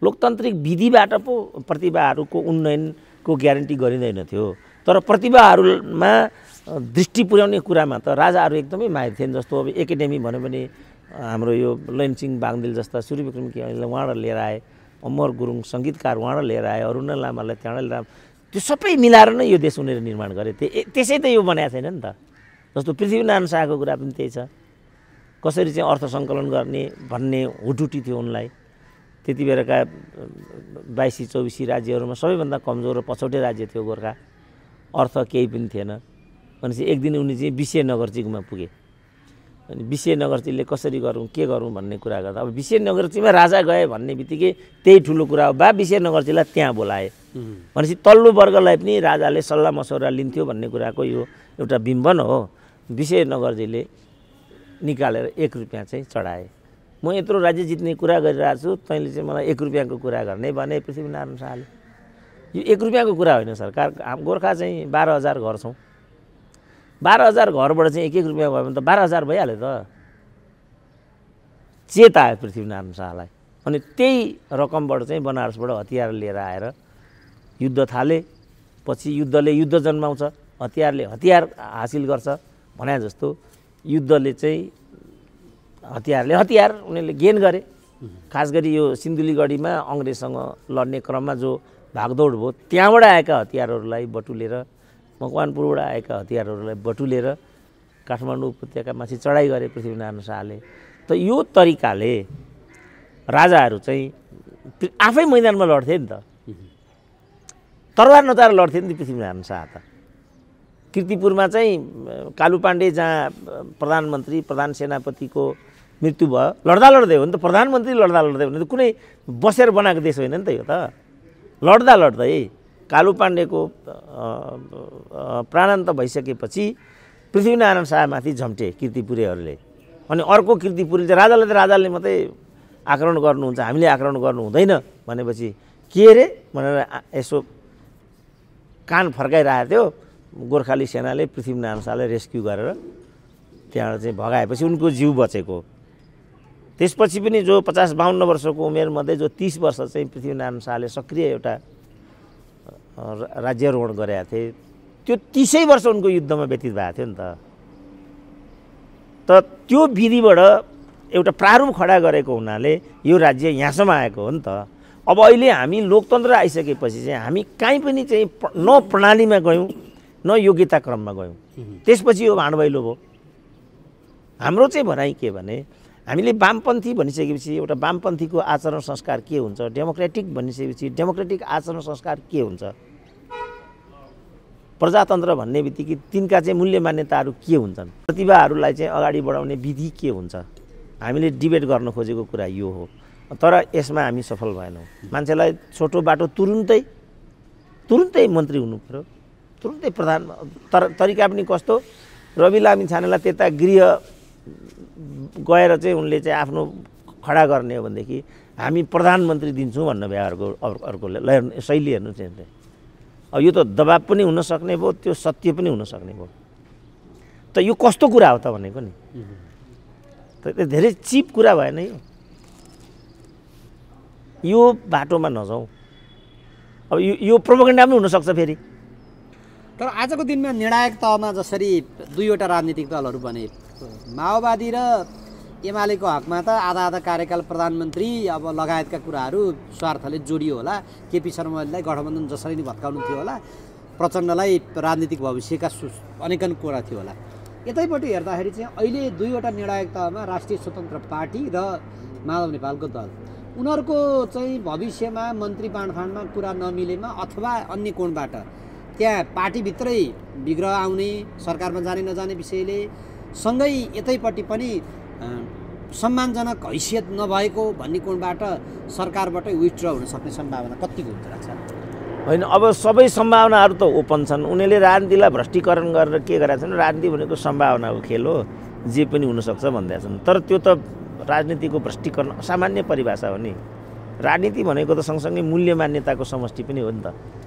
लोकतान्त्रिक विधिबाट पो प्रतिभाहरूको उन्नयनको ग्यारेन्टी गरिँदैन थियो तर प्रतिभाहरूमा दृष्टि पुर्याउने कुरामा त राजाहरू एकदमै माहिर थिएन जस्तो अब एकाडेमी भन्यो भने हाम्रो यो लैनसिंह बाङदेल जस्ता सूर्यविक्रम कियालाई उहाँबाट लिएर आए अमर गुरुङ सङ्गीतकार उहाँबाट लिएर आए अरुणा लामालाई त्यहाँबाट लिएर त्यो सबै मिलाएर नै यो देश उनीहरू निर्माण गरे त्यसै त यो बनाएको छैन नि त जस्तो पृथ्वीनारायण शाहको कुरा पनि त्यही छ कसरी चाहिँ अर्थ सङ्कलन गर्ने भन्ने हुटुटी थियो उनलाई त्यति बेलाका बाइसी चौबिसी राज्यहरूमा सबैभन्दा कमजोर र पछौटे राज्य थियो गोर्खा अर्थ केही पनि थिएन भनेपछि एक दिन उनी चाहिँ विषय नगरचीमा पुगे अनि विषय नगरचीले कसरी गरौँ के गरौँ भन्ने कुरा गर्दा अब विषय नगरचीमा राजा गए भन्ने बित्तिकै त्यही ठुलो कुरा हो बा विषय नगरचीलाई त्यहाँ बोलाए भनेपछि तल्लो वर्गलाई पनि राजाले सल्लाह मसौरा लिन्थ्यो भन्ने कुराको यो एउटा बिम्बन हो विषय नगरजीले निकालेर एक रुपियाँ चाहिँ चढाए म यत्रो राज्य जित्ने कुरा गरिरहेको छु तैँले चाहिँ मलाई एक रुपियाँको कुरा गर्ने भने पृथ्वीनारायण शाहले यो एक रुपियाँको कुरा होइन सरकार हाम गोर्खा चाहिँ बाह्र हजार घर छौँ बाह्र हजार घरबाट चाहिँ एक एक रुपियाँ भयो भने त बाह्र हजार भइहाल्यो त चेत आयो पृथ्वीनारायण शाहलाई अनि त्यही रकमबाट चाहिँ बनारसबाट हतियार लिएर आएर युद्ध थाले पछि युद्धले युद्ध जन्माउँछ हतियारले हतियार हासिल गर्छ भने जस्तो युद्धले चाहिँ हतियारले हतियार उनीहरूले गेन गरे खास गरी यो सिन्धुलीगढीमा अङ्ग्रेजसँग लड्ने क्रममा जो भागदौड भयो त्यहाँबाट आएका हतियारहरूलाई बटुलेर मकवानपुरबाट आएका हतियारहरूलाई बटुलेर काठमाडौँ उपत्यकामाथि चढाइ गरे पृथ्वीनारायण शाहले त यो तरिकाले राजाहरू चाहिँ आफै मैदानमा लड्थे नि त तरवार नचाएर लड्थे नि त पृथ्वीनारायण शाह त किर्तिपुरमा चाहिँ कालु पाण्डे जहाँ प्रधानमन्त्री प्रधान सेनापतिको मृत्यु भयो लड्दा लड्दै हो नि त प्रधानमन्त्री लड्दा लड्दै भने त कुनै बसेर बनाएको देश होइन नि त यो त लड्दा लड्दै कालु पाण्डेको प्राणान्त भइसकेपछि पृथ्वीनारायण शाहमाथि झम्टे किर्तिपुरेहरूले अनि अर्को किर्तिपुरी चाहिँ राजाले त राजाले मात्रै आक्रमण गर्नुहुन्छ हामीले आक्रमण गर्नु हुँदैन भनेपछि के अरे भनेर यसो कान फर्काइरहेको थियो गोर्खाली सेनाले पृथ्वीनारायण शाहलाई रेस्क्यु गरेर त्यहाँबाट चाहिँ भगाएपछि उनको जिउ बचेको त्यसपछि पनि जो पचास बाहन्न वर्षको उमेरमध्ये जो तिस वर्ष चाहिँ पृथ्वीनारायण शाहले सक्रिय एउटा राज्यारोहण गरेका थिए त्यो तिसै वर्ष उनको युद्धमा व्यतीत भएको थियो नि त त त्यो विधिबाट एउटा प्रारूप खडा गरेको हुनाले यो राज्य यहाँसम्म आएको हो नि त अब अहिले हामी लोकतन्त्र आइसकेपछि चाहिँ हामी काहीँ पनि चाहिँ न प्रणालीमा गयौँ योग्यता क्रममा गयौँ त्यसपछि यो भाँडभैलो भयो हाम्रो चाहिँ भनाइ के भने हामीले वामपन्थी भनिसकेपछि एउटा वामपन्थीको आचरण संस्कार के हुन्छ डेमोक्रेटिक भनिसकेपछि डेमोक्रेटिक आचरण संस्कार के हुन्छ प्रजातन्त्र भन्ने बित्तिकै तिनका चाहिँ मूल्य मान्यताहरू के हुन्छन् प्रतिभाहरूलाई चाहिँ अगाडि बढाउने विधि के हुन्छ हामीले डिबेट गर्न खोजेको कुरा यो हो तर यसमा हामी सफल भएनौँ मान्छेलाई छोटो बाटो तुरुन्तै तुरुन्तै मन्त्री हुनु पऱ्यो तुरुन्तै प्रधान तर तरिका पनि कस्तो रवि लामी छानेलाई त्यता गृह गएर चाहिँ उनले चाहिँ आफ्नो खडा गर्ने हो भनेदेखि हामी प्रधानमन्त्री दिन्छौँ भन्नुभयो अर्को अर्को शैली हेर्नु चाहिँ अब यो त दबाब पनि हुनसक्ने भयो त्यो सत्य पनि हुनसक्ने भयो त यो कस्तो कुरा हो त भनेको नि त धेरै चिप कुरा भएन यो यो बाटोमा नजाउँ अब यो यो प्रोपोगेन्डा पनि हुनसक्छ फेरि तर आजको दिनमा निर्णायक तहमा जसरी दुईवटा राजनीतिक दलहरू बने माओवादी र एमालेको हकमा त आधा आधा कार्यकाल प्रधानमन्त्री अब लगायतका कुराहरू स्वार्थले जोडियो होला केपी शर्मालाई गठबन्धन जसरी नै भत्काउनु थियो होला प्रचण्डलाई राजनीतिक भविष्यका सु अनेकन कुरा थियो होला यतैपट्टि हेर्दाखेरि चाहिँ अहिले दुईवटा निर्णायक तहमा राष्ट्रिय स्वतन्त्र पार्टी र माधव नेपालको दल उनीहरूको चाहिँ भविष्यमा मन्त्री बाँडफाँडमा कुरा नमिलेमा अथवा अन्य कोणबाट त्यहाँ पार्टीभित्रै विग्रह आउने सरकारमा जाने नजाने विषयले सँगै यतैपट्टि पनि सम्मानजनक हैसियत नभएको भन्ने कोणबाट सरकारबाटै विथड्र हुन सक्ने सम्भावना कतिको हुन्छ लाग्छ होइन अब सबै सम्भावनाहरू त ओपन छन् उनीहरूले राजनीतिलाई भ्रष्टीकरण गरेर के गरेका छन् राजनीति भनेको सम्भावनाको खेल हो जे पनि हुनसक्छ भन्दा छन् तर त्यो त राजनीतिको भ्रष्टीकरण असामान्य परिभाषा हो नि राजनीति भनेको त सँगसँगै मूल्य मान्यताको समष्टि पनि हो नि त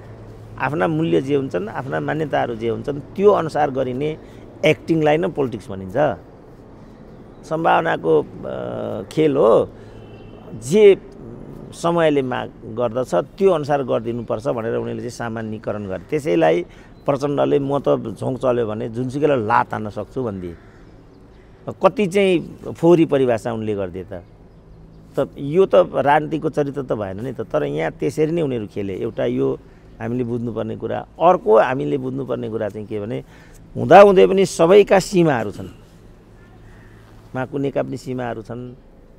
आफ्ना मूल्य जे हुन्छन् आफ्ना मान्यताहरू जे हुन्छन् त्यो अनुसार गरिने एक्टिङलाई नै पोलिटिक्स भनिन्छ सम्भावनाको खेल हो जे समयले माग गर्दछ त्यो अनुसार गरिदिनुपर्छ भनेर उनीहरूले चाहिँ सामान्यकरण गरे त्यसैलाई प्रचण्डले म त झोङ चल्यो भने जुनसुकैलाई लात हान्न सक्छु भनिदिए कति चाहिँ फोहोरी परिभाषा उनले गरिदिए त त यो त राजनीतिको चरित्र त भएन नि त तर यहाँ त्यसरी नै उनीहरू खेले एउटा यो हामीले बुझ्नुपर्ने कुरा अर्को हामीले बुझ्नुपर्ने कुरा चाहिँ के भने हुँदाहुँदै पनि सबैका सीमाहरू छन् कुनैका पनि सीमाहरू छन्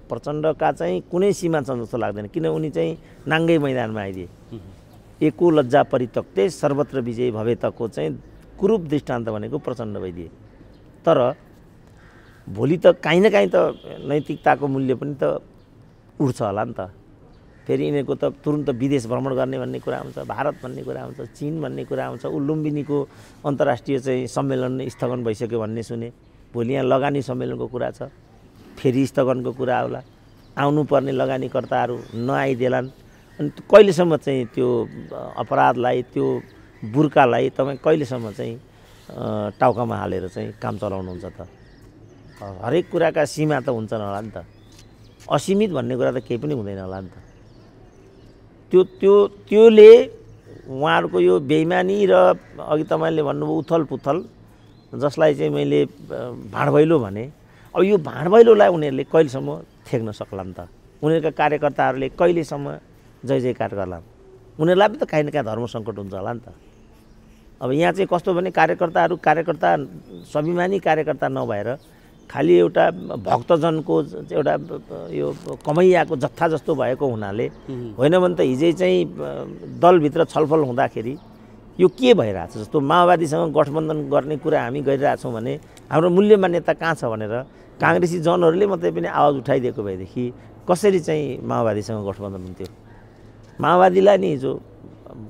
प्रचण्डका चाहिँ कुनै सीमा छन् जस्तो लाग्दैन किन उनी चाहिँ नाङ्गै मैदानमा आइदिए एको लज्जा परितक्ते सर्वत्र विजय भवेतको चाहिँ कुरूप दृष्टान्त भनेको प्रचण्ड भइदिए तर भोलि त काहीँ न काहीँ त नैतिकताको मूल्य पनि त उठ्छ होला नि त फेरि यिनीहरूको त तुरन्त विदेश भ्रमण गर्ने भन्ने कुरा आउँछ भारत भन्ने कुरा आउँछ चिन भन्ने कुरा आउँछ ऊ लुम्बिनीको अन्तर्राष्ट्रिय चाहिँ सम्मेलन स्थगन भइसक्यो भन्ने सुने भोलि यहाँ लगानी सम्मेलनको कुरा छ फेरि स्थगनको कुरा होला आउनुपर्ने लगानीकर्ताहरू नआइदिएलान् अनि कहिलेसम्म चाहिँ त्यो अपराधलाई त्यो बुर्कालाई तपाईँ कहिलेसम्म चाहिँ टाउकामा हालेर चाहिँ काम चलाउनुहुन्छ त हरेक कुराका सीमा त हुन्छन् होला नि त असीमित भन्ने कुरा त केही पनि हुँदैन होला नि त त्यो त्यो त्योले उहाँहरूको यो बेइमानी र अघि तपाईँले भन्नुभयो उथल पुथल जसलाई चाहिँ मैले भाँडभैलो भने अब यो भाँडभैलोलाई उनीहरूले कहिलेसम्म थ्याक्न सक्लान् त उनीहरूका कार्यकर्ताहरूले कहिलेसम्म जय जयकार गर्लान् उनीहरूलाई पनि त काहीँ न काहीँ धर्म सङ्कट हुन्छ होला नि त अब यहाँ चाहिँ कस्तो भने कार्यकर्ताहरू कार्यकर्ता स्वाभिमानी कार्यकर्ता नभएर खालि एउटा भक्तजनको एउटा यो कमैयाको जत्था जस्तो भएको हुनाले होइन भने त हिजै चाहिँ दलभित्र छलफल हुँदाखेरि यो के भइरहेछ जस्तो माओवादीसँग गठबन्धन गर्ने कुरा हामी गरिरहेछौँ भने हाम्रो मूल्य मान्यता कहाँ छ भनेर काङ्ग्रेसी जनहरूले मात्रै पनि आवाज उठाइदिएको भएदेखि कसरी चाहिँ माओवादीसँग गठबन्धन हुन्थ्यो माओवादीलाई नि हिजो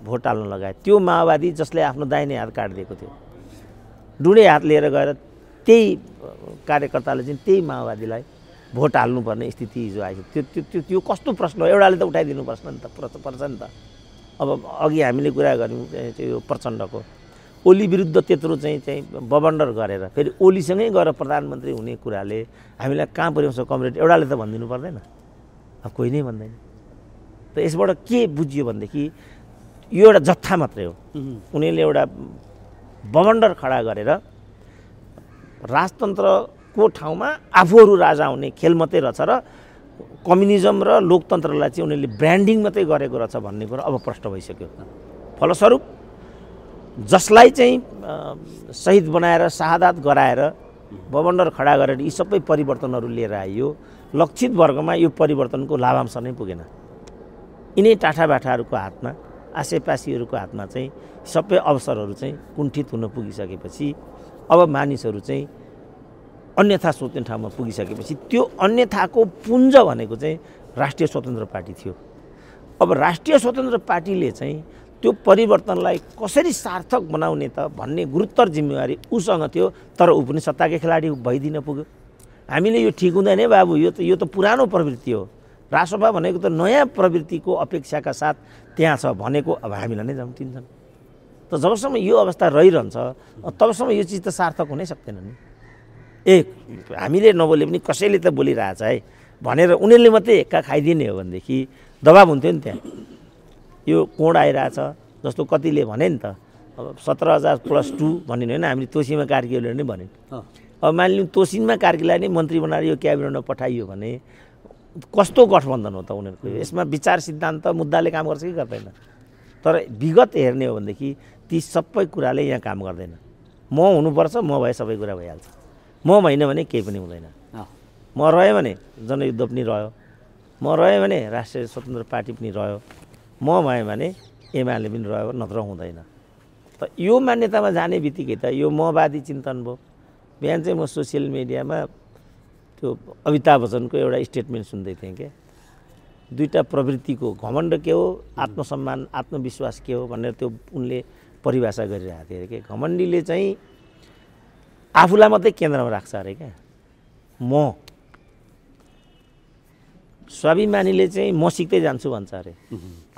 भोट हाल्न लगाए त्यो माओवादी जसले आफ्नो दाहिने हात काटिदिएको थियो डुडे हात लिएर गएर त्यही कार्यकर्ताले चाहिँ त्यही माओवादीलाई भोट हाल्नुपर्ने स्थिति हिजो आएको त्यो त्यो त्यो त्यो कस्तो प्रश्न हो एउटाले त उठाइदिनु पर्छ नि त पर्छ नि त अब अघि हामीले कुरा गऱ्यौँ त्यो प्रचण्डको ओली विरुद्ध त्यत्रो चाहिँ चाहिँ बबन्डर गरेर फेरि ओलीसँगै गएर प्रधानमन्त्री हुने कुराले हामीलाई कहाँ पुर्याउँछ कमरेड एउटाले त भनिदिनु पर्दैन अब कोही नै भन्दैन त यसबाट के बुझियो भनेदेखि यो एउटा जत्था मात्रै हो उनीहरूले एउटा बबन्डर खडा गरेर राजतन्त्रको ठाउँमा आफूहरू राजा हुने खेल मात्रै रहेछ र कम्युनिजम र लोकतन्त्रलाई चाहिँ उनीहरूले ब्रान्डिङ मात्रै गरेको रहेछ भन्ने कुरो अब प्रष्ट भइसक्यो फलस्वरूप जसलाई चाहिँ सहिद बनाएर शहादात गराएर बबन्डर खडा गरेर यी सबै परिवर्तनहरू लिएर आइयो लक्षित वर्गमा यो परिवर्तनको लाभांश नै पुगेन यिनै टाठाबाठाहरूको हातमा आसेपासीहरूको हातमा चाहिँ सबै अवसरहरू चाहिँ कुण्ठित हुन पुगिसकेपछि अब मानिसहरू चाहिँ अन्यथा सोच्ने ठाउँमा पुगिसकेपछि त्यो अन्यथाको पुञ्ज भनेको चाहिँ राष्ट्रिय स्वतन्त्र पार्टी थियो अब राष्ट्रिय स्वतन्त्र पार्टीले चाहिँ त्यो परिवर्तनलाई कसरी सार्थक बनाउने त भन्ने गुरुत्तर जिम्मेवारी उसँग थियो तर ऊ पनि सत्ताकै खेलाडी भइदिन पुग्यो हामीले यो ठिक हुँदैन है बाबु यो त यो त पुरानो प्रवृत्ति हो राजसभा भनेको त नयाँ प्रवृत्तिको अपेक्षाका साथ त्यहाँ छ भनेको अब हामीलाई नै जाउँ तिनजना त जबसम्म यो अवस्था रहिरहन्छ तबसम्म यो चिज त सार्थक हुनै सक्दैन नि ए हामीले नबोले पनि कसैले त बोलिरहेछ है भनेर उनीहरूले मात्रै एक्का खाइदिने हो भनेदेखि दबाब हुन्थ्यो नि त्यहाँ यो कोड आइरहेछ जस्तो कतिले भने नि त अब सत्र हजार प्लस टू भन्यो होइन हामीले तोसीमा कार्कीहरूले नै भन्यौँ अब मानिलिउँ तोसिनमा कार्कीलाई नै मन्त्री बनाएर यो क्याबिनेटमा पठाइयो भने कस्तो गठबन्धन हो त उनीहरूको यसमा विचार सिद्धान्त मुद्दाले काम गर्छ कि गर्दैन तर विगत हेर्ने हो भनेदेखि ती सबै कुराले यहाँ काम गर्दैन म हुनुपर्छ म भए सबै कुरा भइहाल्छ म भएन भने केही पनि हुँदैन म रहेँ भने जनयुद्ध पनि रह्यो म रहेँ भने राष्ट्रिय स्वतन्त्र पार्टी पनि रह्यो म भएँ भने एमाले पनि रह्यो नत्र हुँदैन त यो मान्यतामा जाने बित्तिकै त यो मवादी चिन्तन भयो बिहान चाहिँ म सोसियल मिडियामा त्यो अमिताभ बच्चनको एउटा स्टेटमेन्ट सुन्दै थिएँ क्या दुईवटा प्रवृत्तिको घमण्ड के हो आत्मसम्मान आत्मविश्वास के हो भनेर त्यो उनले परिभाषा गरिरहेको थियो अरे के घमण्डीले चाहिँ आफूलाई मात्रै केन्द्रमा राख्छ अरे क्या म स्वाभिमानीले चाहिँ म सिक्दै जान्छु भन्छ अरे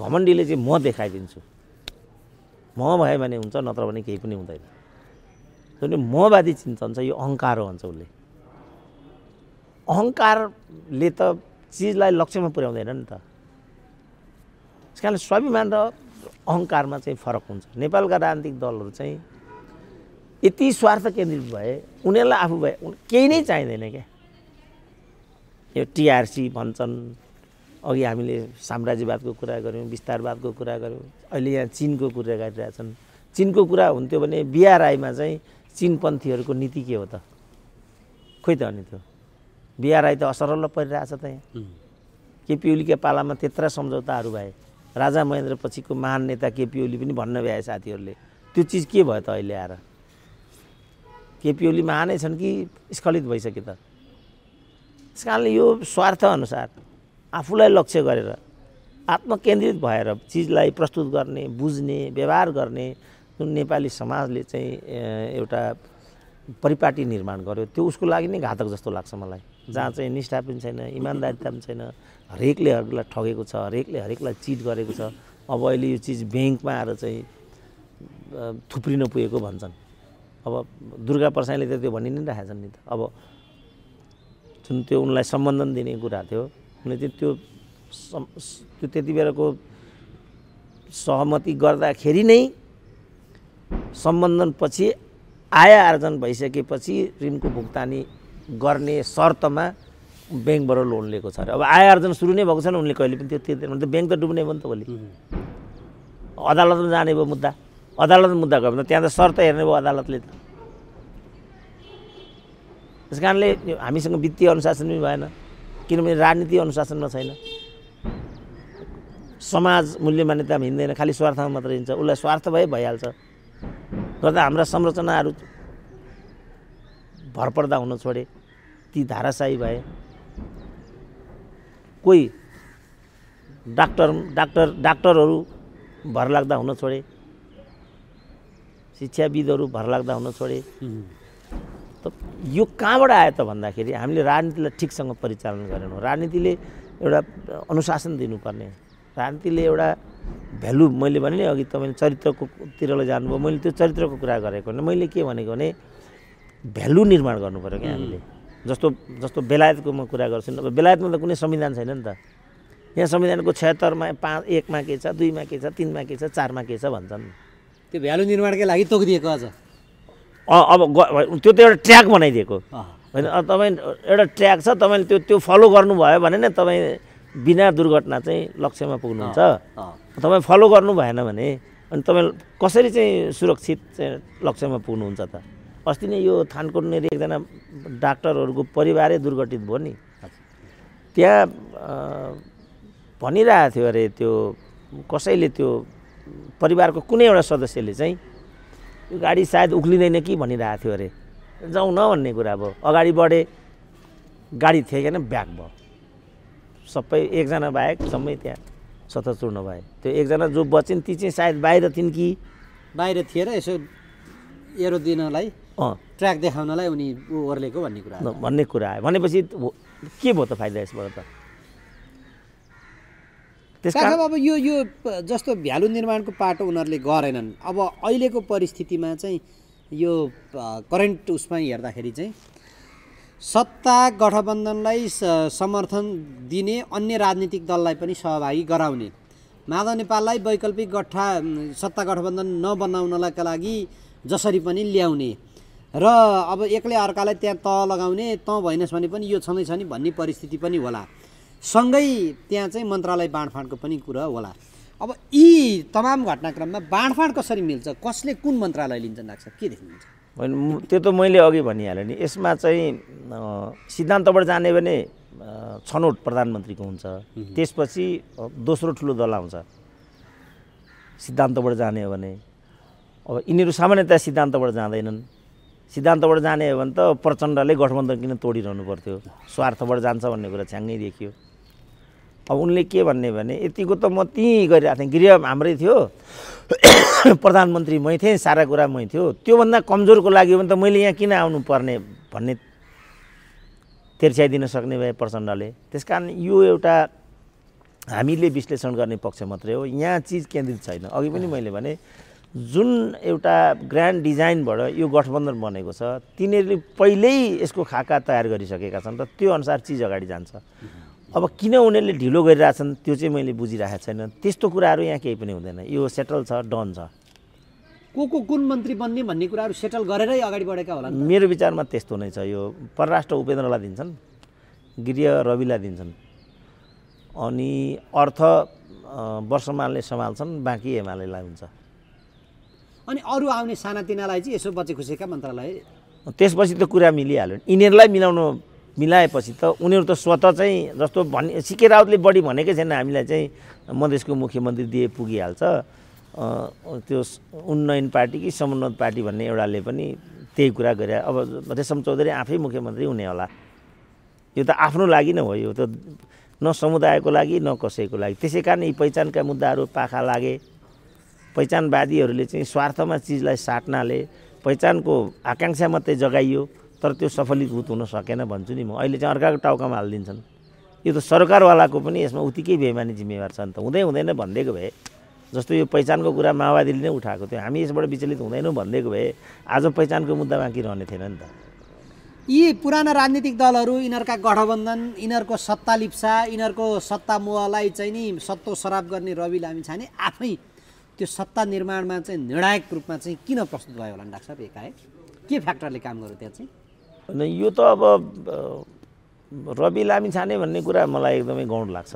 घमण्डीले चाहिँ म देखाइदिन्छु म भयो भने हुन्छ नत्र भने केही पनि हुँदैन जुन मवादी चिन्तन छ यो अहङ्कार हो भन्छ उसले अहङ्कारले त चिजलाई लक्ष्यमा पुर्याउँदैन नि त त्यस कारणले स्वाभिमान र अहङ्कारमा चाहिँ फरक हुन्छ नेपालका राजनीतिक दलहरू चाहिँ यति स्वार्थ केन्द्रित भए उनीहरूलाई आफू भए केही नै चाहिँदैन क्या यो टिआरसी भन्छन् अघि हामीले साम्राज्यवादको कुरा गऱ्यौँ विस्तारवादको कुरा गऱ्यौँ अहिले यहाँ चिनको कुरा गरिरहेछन् चिनको कुरा हुन्थ्यो भने बिआरआईमा चाहिँ चिनपन्थीहरूको नीति के हो त खोइ त अनि त्यो बिआरआई त असरल परिरहेछ त यहाँ केपी ओलीका पालामा त्यत्रा सम्झौताहरू भए राजा महेन्द्र पछिको महान नेता केपी ओली पनि भन्न भ्याए साथीहरूले त्यो चिज के भयो त अहिले आएर केपी ओली महानै छन् कि स्खलित भइसके त त्यस कारणले यो स्वार्थअनुसार आफूलाई लक्ष्य गरेर आत्मकेन्द्रित भएर चिजलाई प्रस्तुत गर्ने बुझ्ने व्यवहार गर्ने जुन नेपाली समाजले चाहिँ एउटा परिपाटी निर्माण गर्यो त्यो उसको लागि नै घातक जस्तो लाग्छ मलाई जहाँ चाहिँ निष्ठा पनि छैन इमान्दारिता पनि छैन हरेकले हरेकलाई ठगेको छ हरेकले हरेकलाई चिट गरेको छ अब अहिले यो चिज ब्याङ्कमा आएर चाहिँ थुप्रिन पुगेको भन्छन् अब दुर्गा प्रसाईले त त्यो भनि नै राखेका नि त अब जुन त्यो उनलाई सम्बन्धन दिने कुरा थियो उनले चाहिँ त्यो त्यो त्यति बेलाको सहमति गर्दाखेरि नै सम्बन्धनपछि आय आर्जन भइसकेपछि ऋणको भुक्तानी गर्ने शर्तमा ब्याङ्कबाट लोन लिएको छ अरे अब आय आर्जन सुरु नै भएको छैन उनले कहिले पनि त्यो तिर्दैन भने त ब्याङ्क त डुब्ने भयो नि त भोलि अदालतमा जाने भयो मुद्दा अदालतमा मुद्दा गयो भने त्यहाँ त शर्त हेर्ने भयो अदालतले त त्यस कारणले हामीसँग वित्तीय अनुशासन पनि भएन किनभने राजनीति अनुशासनमा छैन समाज मूल्य मान्यतामा हिँड्दैन खालि स्वार्थमा मात्र हिँड्छ उसलाई स्वार्थ भए भइहाल्छ गर्दा हाम्रा संरचनाहरू भरपर्दा हुन छोडे ती धाराशाही भए कोही डाक्टर डाक्टर डाक्टरहरू भरलाग्दा हुन छोडे शिक्षाविदहरू भरलाग्दा हुन छोडे त यो कहाँबाट आयो त भन्दाखेरि हामीले राजनीतिलाई ठिकसँग परिचालन गरेनौँ राजनीतिले एउटा अनुशासन दिनुपर्ने राजनीतिले एउटा भ्यालु मैले भने नि अघि तपाईँले चरित्रको जानुभयो मैले त्यो चरित्रको कुरा गरेको होइन मैले के भनेको भने भ्यालु निर्माण पऱ्यो क्या हामीले जस्तो जस्तो बेलायतको म कुरा गर्छु अब बेलायतमा त कुनै संविधान छैन नि त यहाँ संविधानको छत्तरमा पाँच एकमा के छ दुईमा के छ तिनमा के छ चारमा के छ भन्छन् त्यो भ्यालु निर्माणकै लागि तोकिदिएको अझ अब त्यो त एउटा ट्र्याक बनाइदिएको होइन तपाईँ एउटा ट्र्याक छ तपाईँले त्यो त्यो फलो गर्नुभयो भने नै तपाईँ बिना दुर्घटना चाहिँ लक्ष्यमा पुग्नुहुन्छ तपाईँ फलो गर्नु भएन भने अनि तपाईँ कसरी चाहिँ सुरक्षित चाहिँ लक्ष्यमा पुग्नुहुन्छ त अस्ति नै यो थानकोट थानकोटनेर एकजना डाक्टरहरूको परिवारै दुर्घटित भयो नि त्यहाँ भनिरहेको थियो अरे त्यो कसैले त्यो परिवारको कुनै एउटा सदस्यले चाहिँ यो गाडी सायद उक्लिँदैन कि भनिरहेको थियो अरे जाउँ न भन्ने कुरा अब अगाडि बढे गाडी थिए थिएन ब्याग भयो सबै एकजना बाहेक सबै त्यहाँ सतचूर्ण भए त्यो एकजना जो बचिन् ती चाहिँ सायद बाहिर थिइन् कि बाहिर थिएर यसो एरो दिनलाई ट्र्याक देखाउनलाई उनी ओर्लेको भन्ने कुरा भन्ने कुरा आयो भनेपछि के भयो त फाइदा यसबाट त त्यसकारण अब यो यो जस्तो भ्यालु निर्माणको पाटो उनीहरूले गरेनन् अब अहिलेको परिस्थितिमा चाहिँ यो करेन्ट उसमा हेर्दाखेरि चाहिँ सत्ता गठबन्धनलाई समर्थन दिने अन्य राजनीतिक दललाई पनि सहभागी गराउने माधव नेपाललाई वैकल्पिक गठा सत्ता गठबन्धन नबनाउनका लागि जसरी पनि ल्याउने र अब एक्लै अर्कालाई त्यहाँ त लगाउने त भएनस् भने पनि यो छँदै छ नि भन्ने परिस्थिति पनि होला सँगै त्यहाँ चाहिँ मन्त्रालय बाँडफाँडको पनि कुरा होला अब यी तमाम घटनाक्रममा बाँडफाँड कसरी मिल्छ कसले कुन मन्त्रालय लिन्छ लाग्छ के देख्नुहुन्छ त्यो त मैले अघि भनिहालेँ नि यसमा चाहिँ सिद्धान्तबाट जाने भने छनौट प्रधानमन्त्रीको हुन्छ त्यसपछि दोस्रो ठुलो दल आउँछ सिद्धान्तबाट जाने हो भने अब यिनीहरू सामान्यतया सिद्धान्तबाट जाँदैनन् सिद्धान्तबाट जाने हो भने त प्रचण्डले गठबन्धन किन तोडिरहनु पर्थ्यो स्वार्थबाट जान्छ भन्ने कुरा छ्याङ्गै देखियो अब उनले के भन्ने भने यतिको त म त्यहीँ गरिरहेको थिएँ गृह हाम्रै थियो प्रधानमन्त्री मै थिएँ सारा कुरा मै थियो त्योभन्दा कमजोरको लागि भने त मैले यहाँ किन आउनु पर्ने भन्ने तेर्स्याइदिन सक्ने भए प्रचण्डले त्यस यो एउटा हामीले विश्लेषण गर्ने पक्ष मात्रै हो यहाँ चिज केन्द्रित छैन अघि पनि मैले भने जुन एउटा ग्रान्ड डिजाइनबाट यो गठबन्धन बनेको छ तिनीहरूले पहिल्यै यसको खाका तयार गरिसकेका छन् र त्यो अनुसार चिज अगाडि जान्छ अब किन उनीहरूले ढिलो गरिरहेछन् त्यो चाहिँ मैले बुझिरहेको छैन त्यस्तो कुराहरू यहाँ केही पनि हुँदैन यो सेटल छ डन छ को को कुन मन्त्री बन्ने भन्ने कुराहरू सेटल गरेरै अगाडि बढेका होला मेरो विचारमा त्यस्तो नै छ यो परराष्ट्र उपेन्द्रलाई दिन्छन् गृह रविलाई दिन्छन् अनि अर्थ वर्षमानले सम्हाल्छन् बाँकी एमालेलाई हुन्छ अनि अरू आउने सानातिनालाई चाहिँ यसो बचे खुसेका मन्त्रालय त्यसपछि त कुरा मिलिहाल्यो यिनीहरूलाई मिलाउनु मिलाएपछि त उनीहरू त स्वत चाहिँ जस्तो भन्ने सिके राउतले बढी भनेकै छैन हामीलाई चाहिँ मधेसको मुख्यमन्त्री दिए पुगिहाल्छ त्यो उन्नयन पार्टी कि समुन्नत पार्टी भन्ने एउटाले पनि त्यही कुरा गरे अब रेशम चौधरी आफै मुख्यमन्त्री हुने होला यो त आफ्नो लागि नै हो यो त न समुदायको लागि न कसैको लागि त्यसै कारण यी पहिचानका मुद्दाहरू पाखा लागे पहिचानवादीहरूले चाहिँ स्वार्थमा चिजलाई साट्नाले पहिचानको आकाङ्क्षा मात्रै जगाइयो तर त्यो सफलीभूत हुन सकेन भन्छु नि म अहिले चाहिँ अर्काको टाउकामा हालिदिन्छन् यो त सरकारवालाको पनि यसमा उत्तिकै बेमानी जिम्मेवार छ नि त हुँदै हुँदैन भनिदिएको भए जस्तो यो पहिचानको कुरा माओवादीले नै उठाएको थियो हामी यसबाट विचलित हुँदैनौँ भनिदिएको भए आज पहिचानको मुद्दा बाँकी रहने थिएन नि त यी पुराना राजनीतिक दलहरू यिनीहरूका गठबन्धन यिनीहरूको सत्ता लिप्सा यिनीहरूको सत्ता मोहलाई चाहिँ नि सत्तो सराब गर्ने रवि लामिछाने आफै त्यो सत्ता निर्माणमा चाहिँ निर्णायक रूपमा चाहिँ किन प्रस्तुत भयो होला डाक्टर साहब एकाएक के फ्याक्टरले काम गर्यो त्यहाँ चाहिँ यो त अब रवि लामी छाने भन्ने कुरा मलाई एकदमै गौण लाग्छ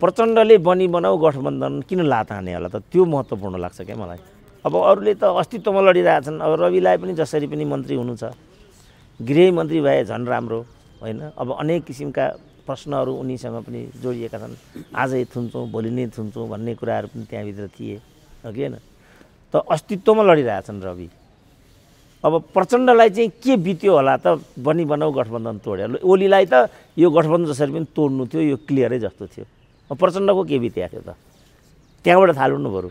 प्रचण्डले बनी बनाऊ गठबन्धन किन लाताने होला त त्यो महत्त्वपूर्ण लाग्छ क्या मलाई अब अरूले त अस्तित्वमा लडिरहेछन् अब रविलाई पनि जसरी पनि मन्त्री हुनु छ गृहमन्त्री भए झन् राम्रो होइन अब अनेक किसिमका प्रश्नहरू उनीसँग पनि जोडिएका छन् आज थुन्छौँ भोलि नै थुन्छौँ भन्ने कुराहरू पनि त्यहाँभित्र थिए हो कि होइन त अस्तित्वमा लडिरहेछन् रवि अब प्रचण्डलाई चाहिँ के बित्यो होला त बनी बनाऊ गठबन्धन तोड्यो ओलीलाई त यो गठबन्धन जसरी पनि तोड्नु थियो यो क्लियरै जस्तो थियो प्रचण्डको के बित्या थियो त त्यहाँबाट थाल्नु बरु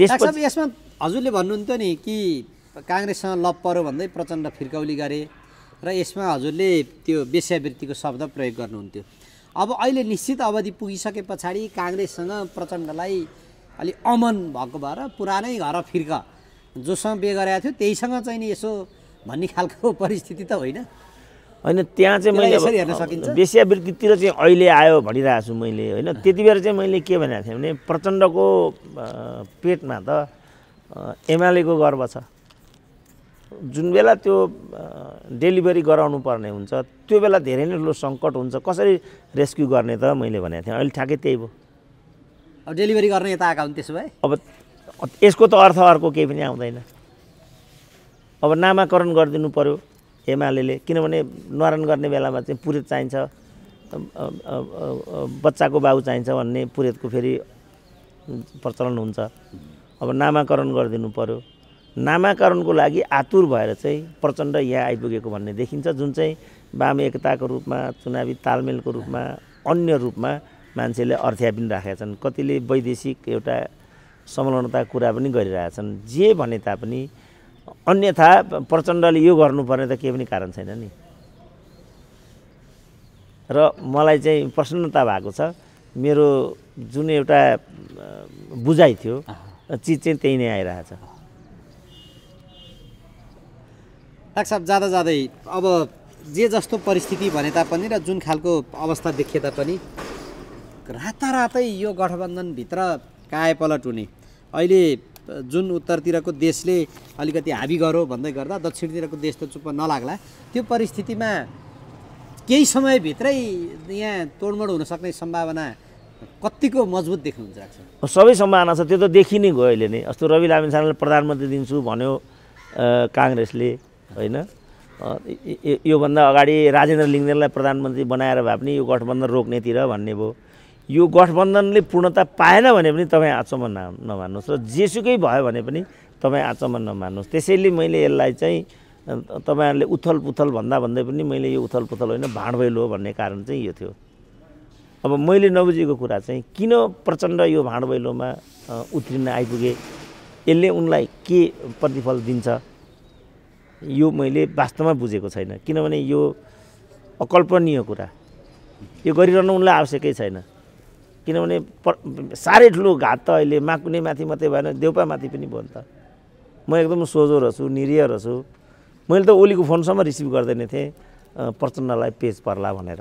त्यसपछि यसमा हजुरले भन्नुहुन्थ्यो नि कि काङ्ग्रेससँग लप पऱ्यो भन्दै प्रचण्ड फिर्काउली गरे र यसमा हजुरले त्यो वेश्यावृत्तिको शब्द प्रयोग गर्नुहुन्थ्यो अब अहिले निश्चित अवधि पुगिसके पछाडि काङ्ग्रेससँग प्रचण्डलाई अलिक अमन भएको भएर पुरानै घर फिर्क जोसँग बिहे गराएको थियो त्यहीसँग चाहिँ नि यसो भन्ने खालको परिस्थिति त होइन होइन त्यहाँ चाहिँ मैले हेर्न सकिन्छ वेश्यावृत्तितिर चाहिँ अहिले आयो भनिरहेको छु मैले होइन त्यति बेला चाहिँ मैले के भनेको थिएँ भने प्रचण्डको पेटमा त एमालेको गर्व छ जुन बेला त्यो डेलिभरी गराउनु पर्ने हुन्छ त्यो बेला धेरै नै ठुलो सङ्कट हुन्छ कसरी रेस्क्यु गर्ने त मैले भनेको थिएँ अहिले ठ्याक्कै त्यही भयो अब डेलिभरी गर्ने यता आएको हुन् त्यसो भए अब यसको त अर्थ अर्को केही पनि आउँदैन अब नामाकरण गरिदिनु पऱ्यो एमाले किनभने न्वारण गर्ने बेलामा चाहिँ पुरेत चाहिन्छ बच्चाको बाउ चाहिन्छ भन्ने पुरेतको फेरि प्रचलन हुन्छ अब नामाकरण गरिदिनु पऱ्यो नामाकरणको लागि आतुर भएर चाहिँ प्रचण्ड यहाँ आइपुगेको भन्ने देखिन्छ जुन चाहिँ वाम एकताको रूपमा चुनावी तालमेलको रूपमा अन्य रूपमा मान्छेले अर्थ्या पनि राखेका छन् कतिले वैदेशिक एउटा संलग्नता कुरा पनि छन् जे भने तापनि अन्यथा प्रचण्डले यो गर्नुपर्ने त केही पनि कारण छैन नि र मलाई चाहिँ प्रसन्नता भएको छ मेरो जुन एउटा बुझाइ थियो चिज चाहिँ त्यही नै आइरहेछ डाक्टर साहब जाँदा जाँदै अब जे जस्तो परिस्थिति भने तापनि र जुन खालको अवस्था देखिए तापनि रातारातै यो गठबन्धनभित्र कायपलट हुने अहिले जुन उत्तरतिरको देशले अलिकति हाबी गरो भन्दै गर्दा दक्षिणतिरको देश त चुप्प नलाग्ला त्यो परिस्थितिमा केही समयभित्रै यहाँ तोडमोड हुनसक्ने सम्भावना कतिको मजबुत देख्नुहुन्छ सबै सम्भावना छ त्यो त देखि नै गयो अहिले नै अस्ति रवि लामिसानलाई प्रधानमन्त्री दिन्छु भन्यो काङ्ग्रेसले होइन योभन्दा अगाडि राजेन्द्र लिङ्गेनलाई प्रधानमन्त्री बनाएर भए पनि यो गठबन्धन रोक्नेतिर भन्ने भयो यो गठबन्धनले पूर्णता पाएन भने पनि तपाईँ आचम्म ना नमान्नुहोस् र जेसुकै भयो भने पनि तपाईँ आचम्म नमान्नुहोस् त्यसैले मैले यसलाई चाहिँ तपाईँहरूले उथल पुथल भन्दा भन्दै पनि मैले यो उथल पुथल होइन भाँडभैलो हो भन्ने कारण चाहिँ यो थियो अब मैले नबुझेको कुरा चाहिँ किन प्रचण्ड यो भाँडभैलोमा उत्रिन आइपुगे यसले उनलाई के प्रतिफल दिन्छ यो मैले वास्तवमा बुझेको छैन किनभने यो अकल्पनीय कुरा यो गरिरहनु उनलाई आवश्यकै छैन किनभने प साह्रै ठुलो घात त अहिले माकुने माथि मात्रै भएन देउपामाथि पनि भयो नि त म एकदम सोझो रहेछु निरीह रहेछु मैले त ओलीको फोनसम्म रिसिभ गर्दैन थिएँ प्रचण्डलाई पेज पर्ला भनेर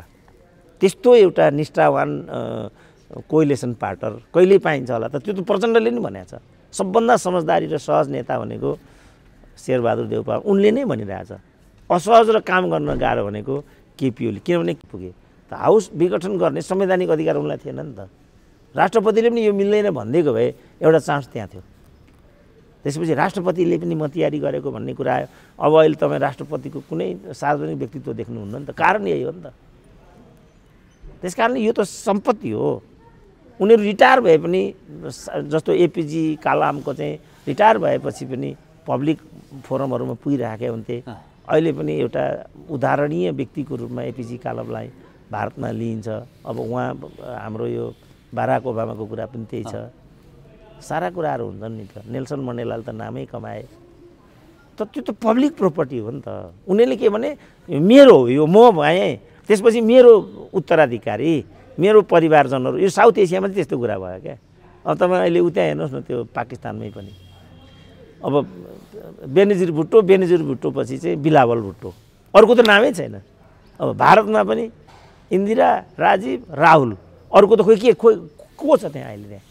त्यस्तो एउटा निष्ठावान कोइलेसन पार्टनर कहिले पाइन्छ होला त त्यो त प्रचण्डले नि भनेको छ सबभन्दा समझदारी र सहज नेता भनेको शेरबहादुर देउपा उनले नै भनिरहेछ असहज र काम गर्न गाह्रो भनेको केपिओले किनभने पुगे त हाउस विघटन गर्ने संवैधानिक अधिकार उनलाई थिएन नि त राष्ट्रपतिले पनि यो मिल्दैन भनिदिएको भए एउटा चान्स त्यहाँ थियो त्यसपछि राष्ट्रपतिले पनि म तयारी गरेको भन्ने कुरा आयो अब अहिले तपाईँ राष्ट्रपतिको कुनै सार्वजनिक व्यक्तित्व देख्नुहुन्न नि त कारण यही हो नि त त्यस कारणले यो त सम्पत्ति हो उनीहरू रिटायर भए पनि जस्तो एपिजी कालामको चाहिँ रिटायर भएपछि पनि पब्लिक फोरमहरूमा पुगिरहेका हुन्थे अहिले पनि एउटा उदाहरणीय व्यक्तिको रूपमा एपिजी कालमलाई भारतमा लिइन्छ अब उहाँ हाम्रो यो बाराक ओबामाको कुरा पनि त्यही छ सारा कुराहरू हुन्छन् नि त नेल्सन मण्डेलाले त नामै कमाए त त्यो त पब्लिक प्रोपर्टी हो नि त उनीहरूले के भने मेरो यो म भएँ त्यसपछि मेरो उत्तराधिकारी मेरो परिवारजनहरू यो साउथ एसियामा त्यस्तो कुरा भयो क्या अब तपाईँ अहिले उता हेर्नुहोस् न त्यो पाकिस्तानमै पनि अब बेनजिर भुट्टो बेनजिर भुट्टो पछि चाहिँ बिलावल भुट्टो अर्को त नामै छैन अब भारतमा पनि इन्दिरा राजीव राहुल अर्को त खोइ के खोइ को छ त्यहाँ अहिले त्यहाँ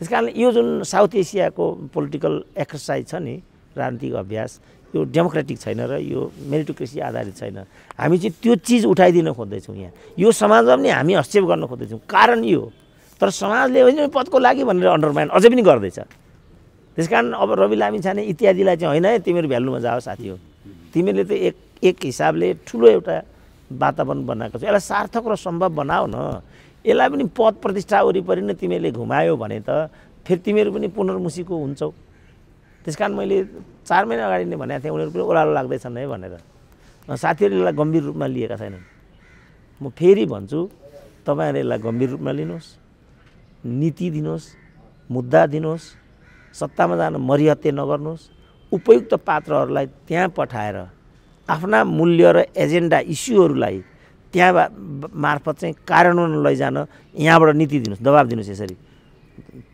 त्यस कारणले यो जुन साउथ एसियाको पोलिटिकल एक्सर्साइज छ नि राजनीतिक अभ्यास यो डेमोक्रेटिक छैन र यो मेरिटोक्रेसी आधारित छैन हामी चाहिँ त्यो चिज उठाइदिन खोज्दैछौँ यहाँ यो समाजमा पनि हामी हस्तक्षेप गर्न खोज्दैछौँ कारण यो तर समाजले होइन पदको लागि भनेर अन्डरमाइन अझै पनि गर्दैछ त्यस कारण अब रवि लामी छाने इत्यादिलाई चाहिँ होइन है तिमीहरू भ्यालुमा जाओ साथी हो तिमीहरूले त एक एक हिसाबले ठुलो एउटा वातावरण बनाएको छ यसलाई सार्थक र सम्भव बनाऊ न यसलाई पनि पद प्रतिष्ठा वरिपरि नै तिमीहरूले घुमायो भने त फेरि तिमीहरू पनि पुनर्मुसीको हुन्छौ त्यस कारण मैले चार महिना अगाडि नै भनेको थिएँ उनीहरू पनि ओह्रालो लाग्दैछन् है भनेर साथीहरूले यसलाई गम्भीर रूपमा लिएका छैनन् म फेरि भन्छु तपाईँहरूले यसलाई गम्भीर रूपमा लिनुहोस् नीति दिनुहोस् मुद्दा दिनुहोस् सत्तामा जान मरिहत्ते नगर्नुहोस् उपयुक्त पात्रहरूलाई त्यहाँ पठाएर आफ्ना मूल्य र एजेन्डा इस्युहरूलाई त्यहाँ मार्फत चाहिँ कार्यान्वयन लैजान यहाँबाट नीति दिनुहोस् दबाब दिनुहोस् यसरी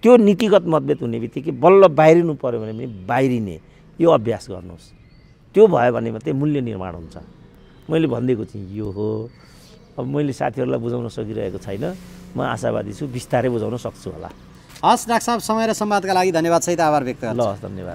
त्यो नीतिगत मतभेद हुने बित्तिकै बल्ल बाहिरिनु पऱ्यो भने पनि बाहिरिने यो अभ्यास गर्नुहोस् त्यो भयो भने मात्रै मूल्य निर्माण हुन्छ मैले भनिदिएको थिएँ यो हो अब मैले साथीहरूलाई बुझाउन सकिरहेको छैन म आशावादी छु बिस्तारै बुझाउन सक्छु होला हस् डाक्टर साहब समय र संवादका लागि धन्यवाद सहित आभार व्यक्त ल हस् धन्यवाद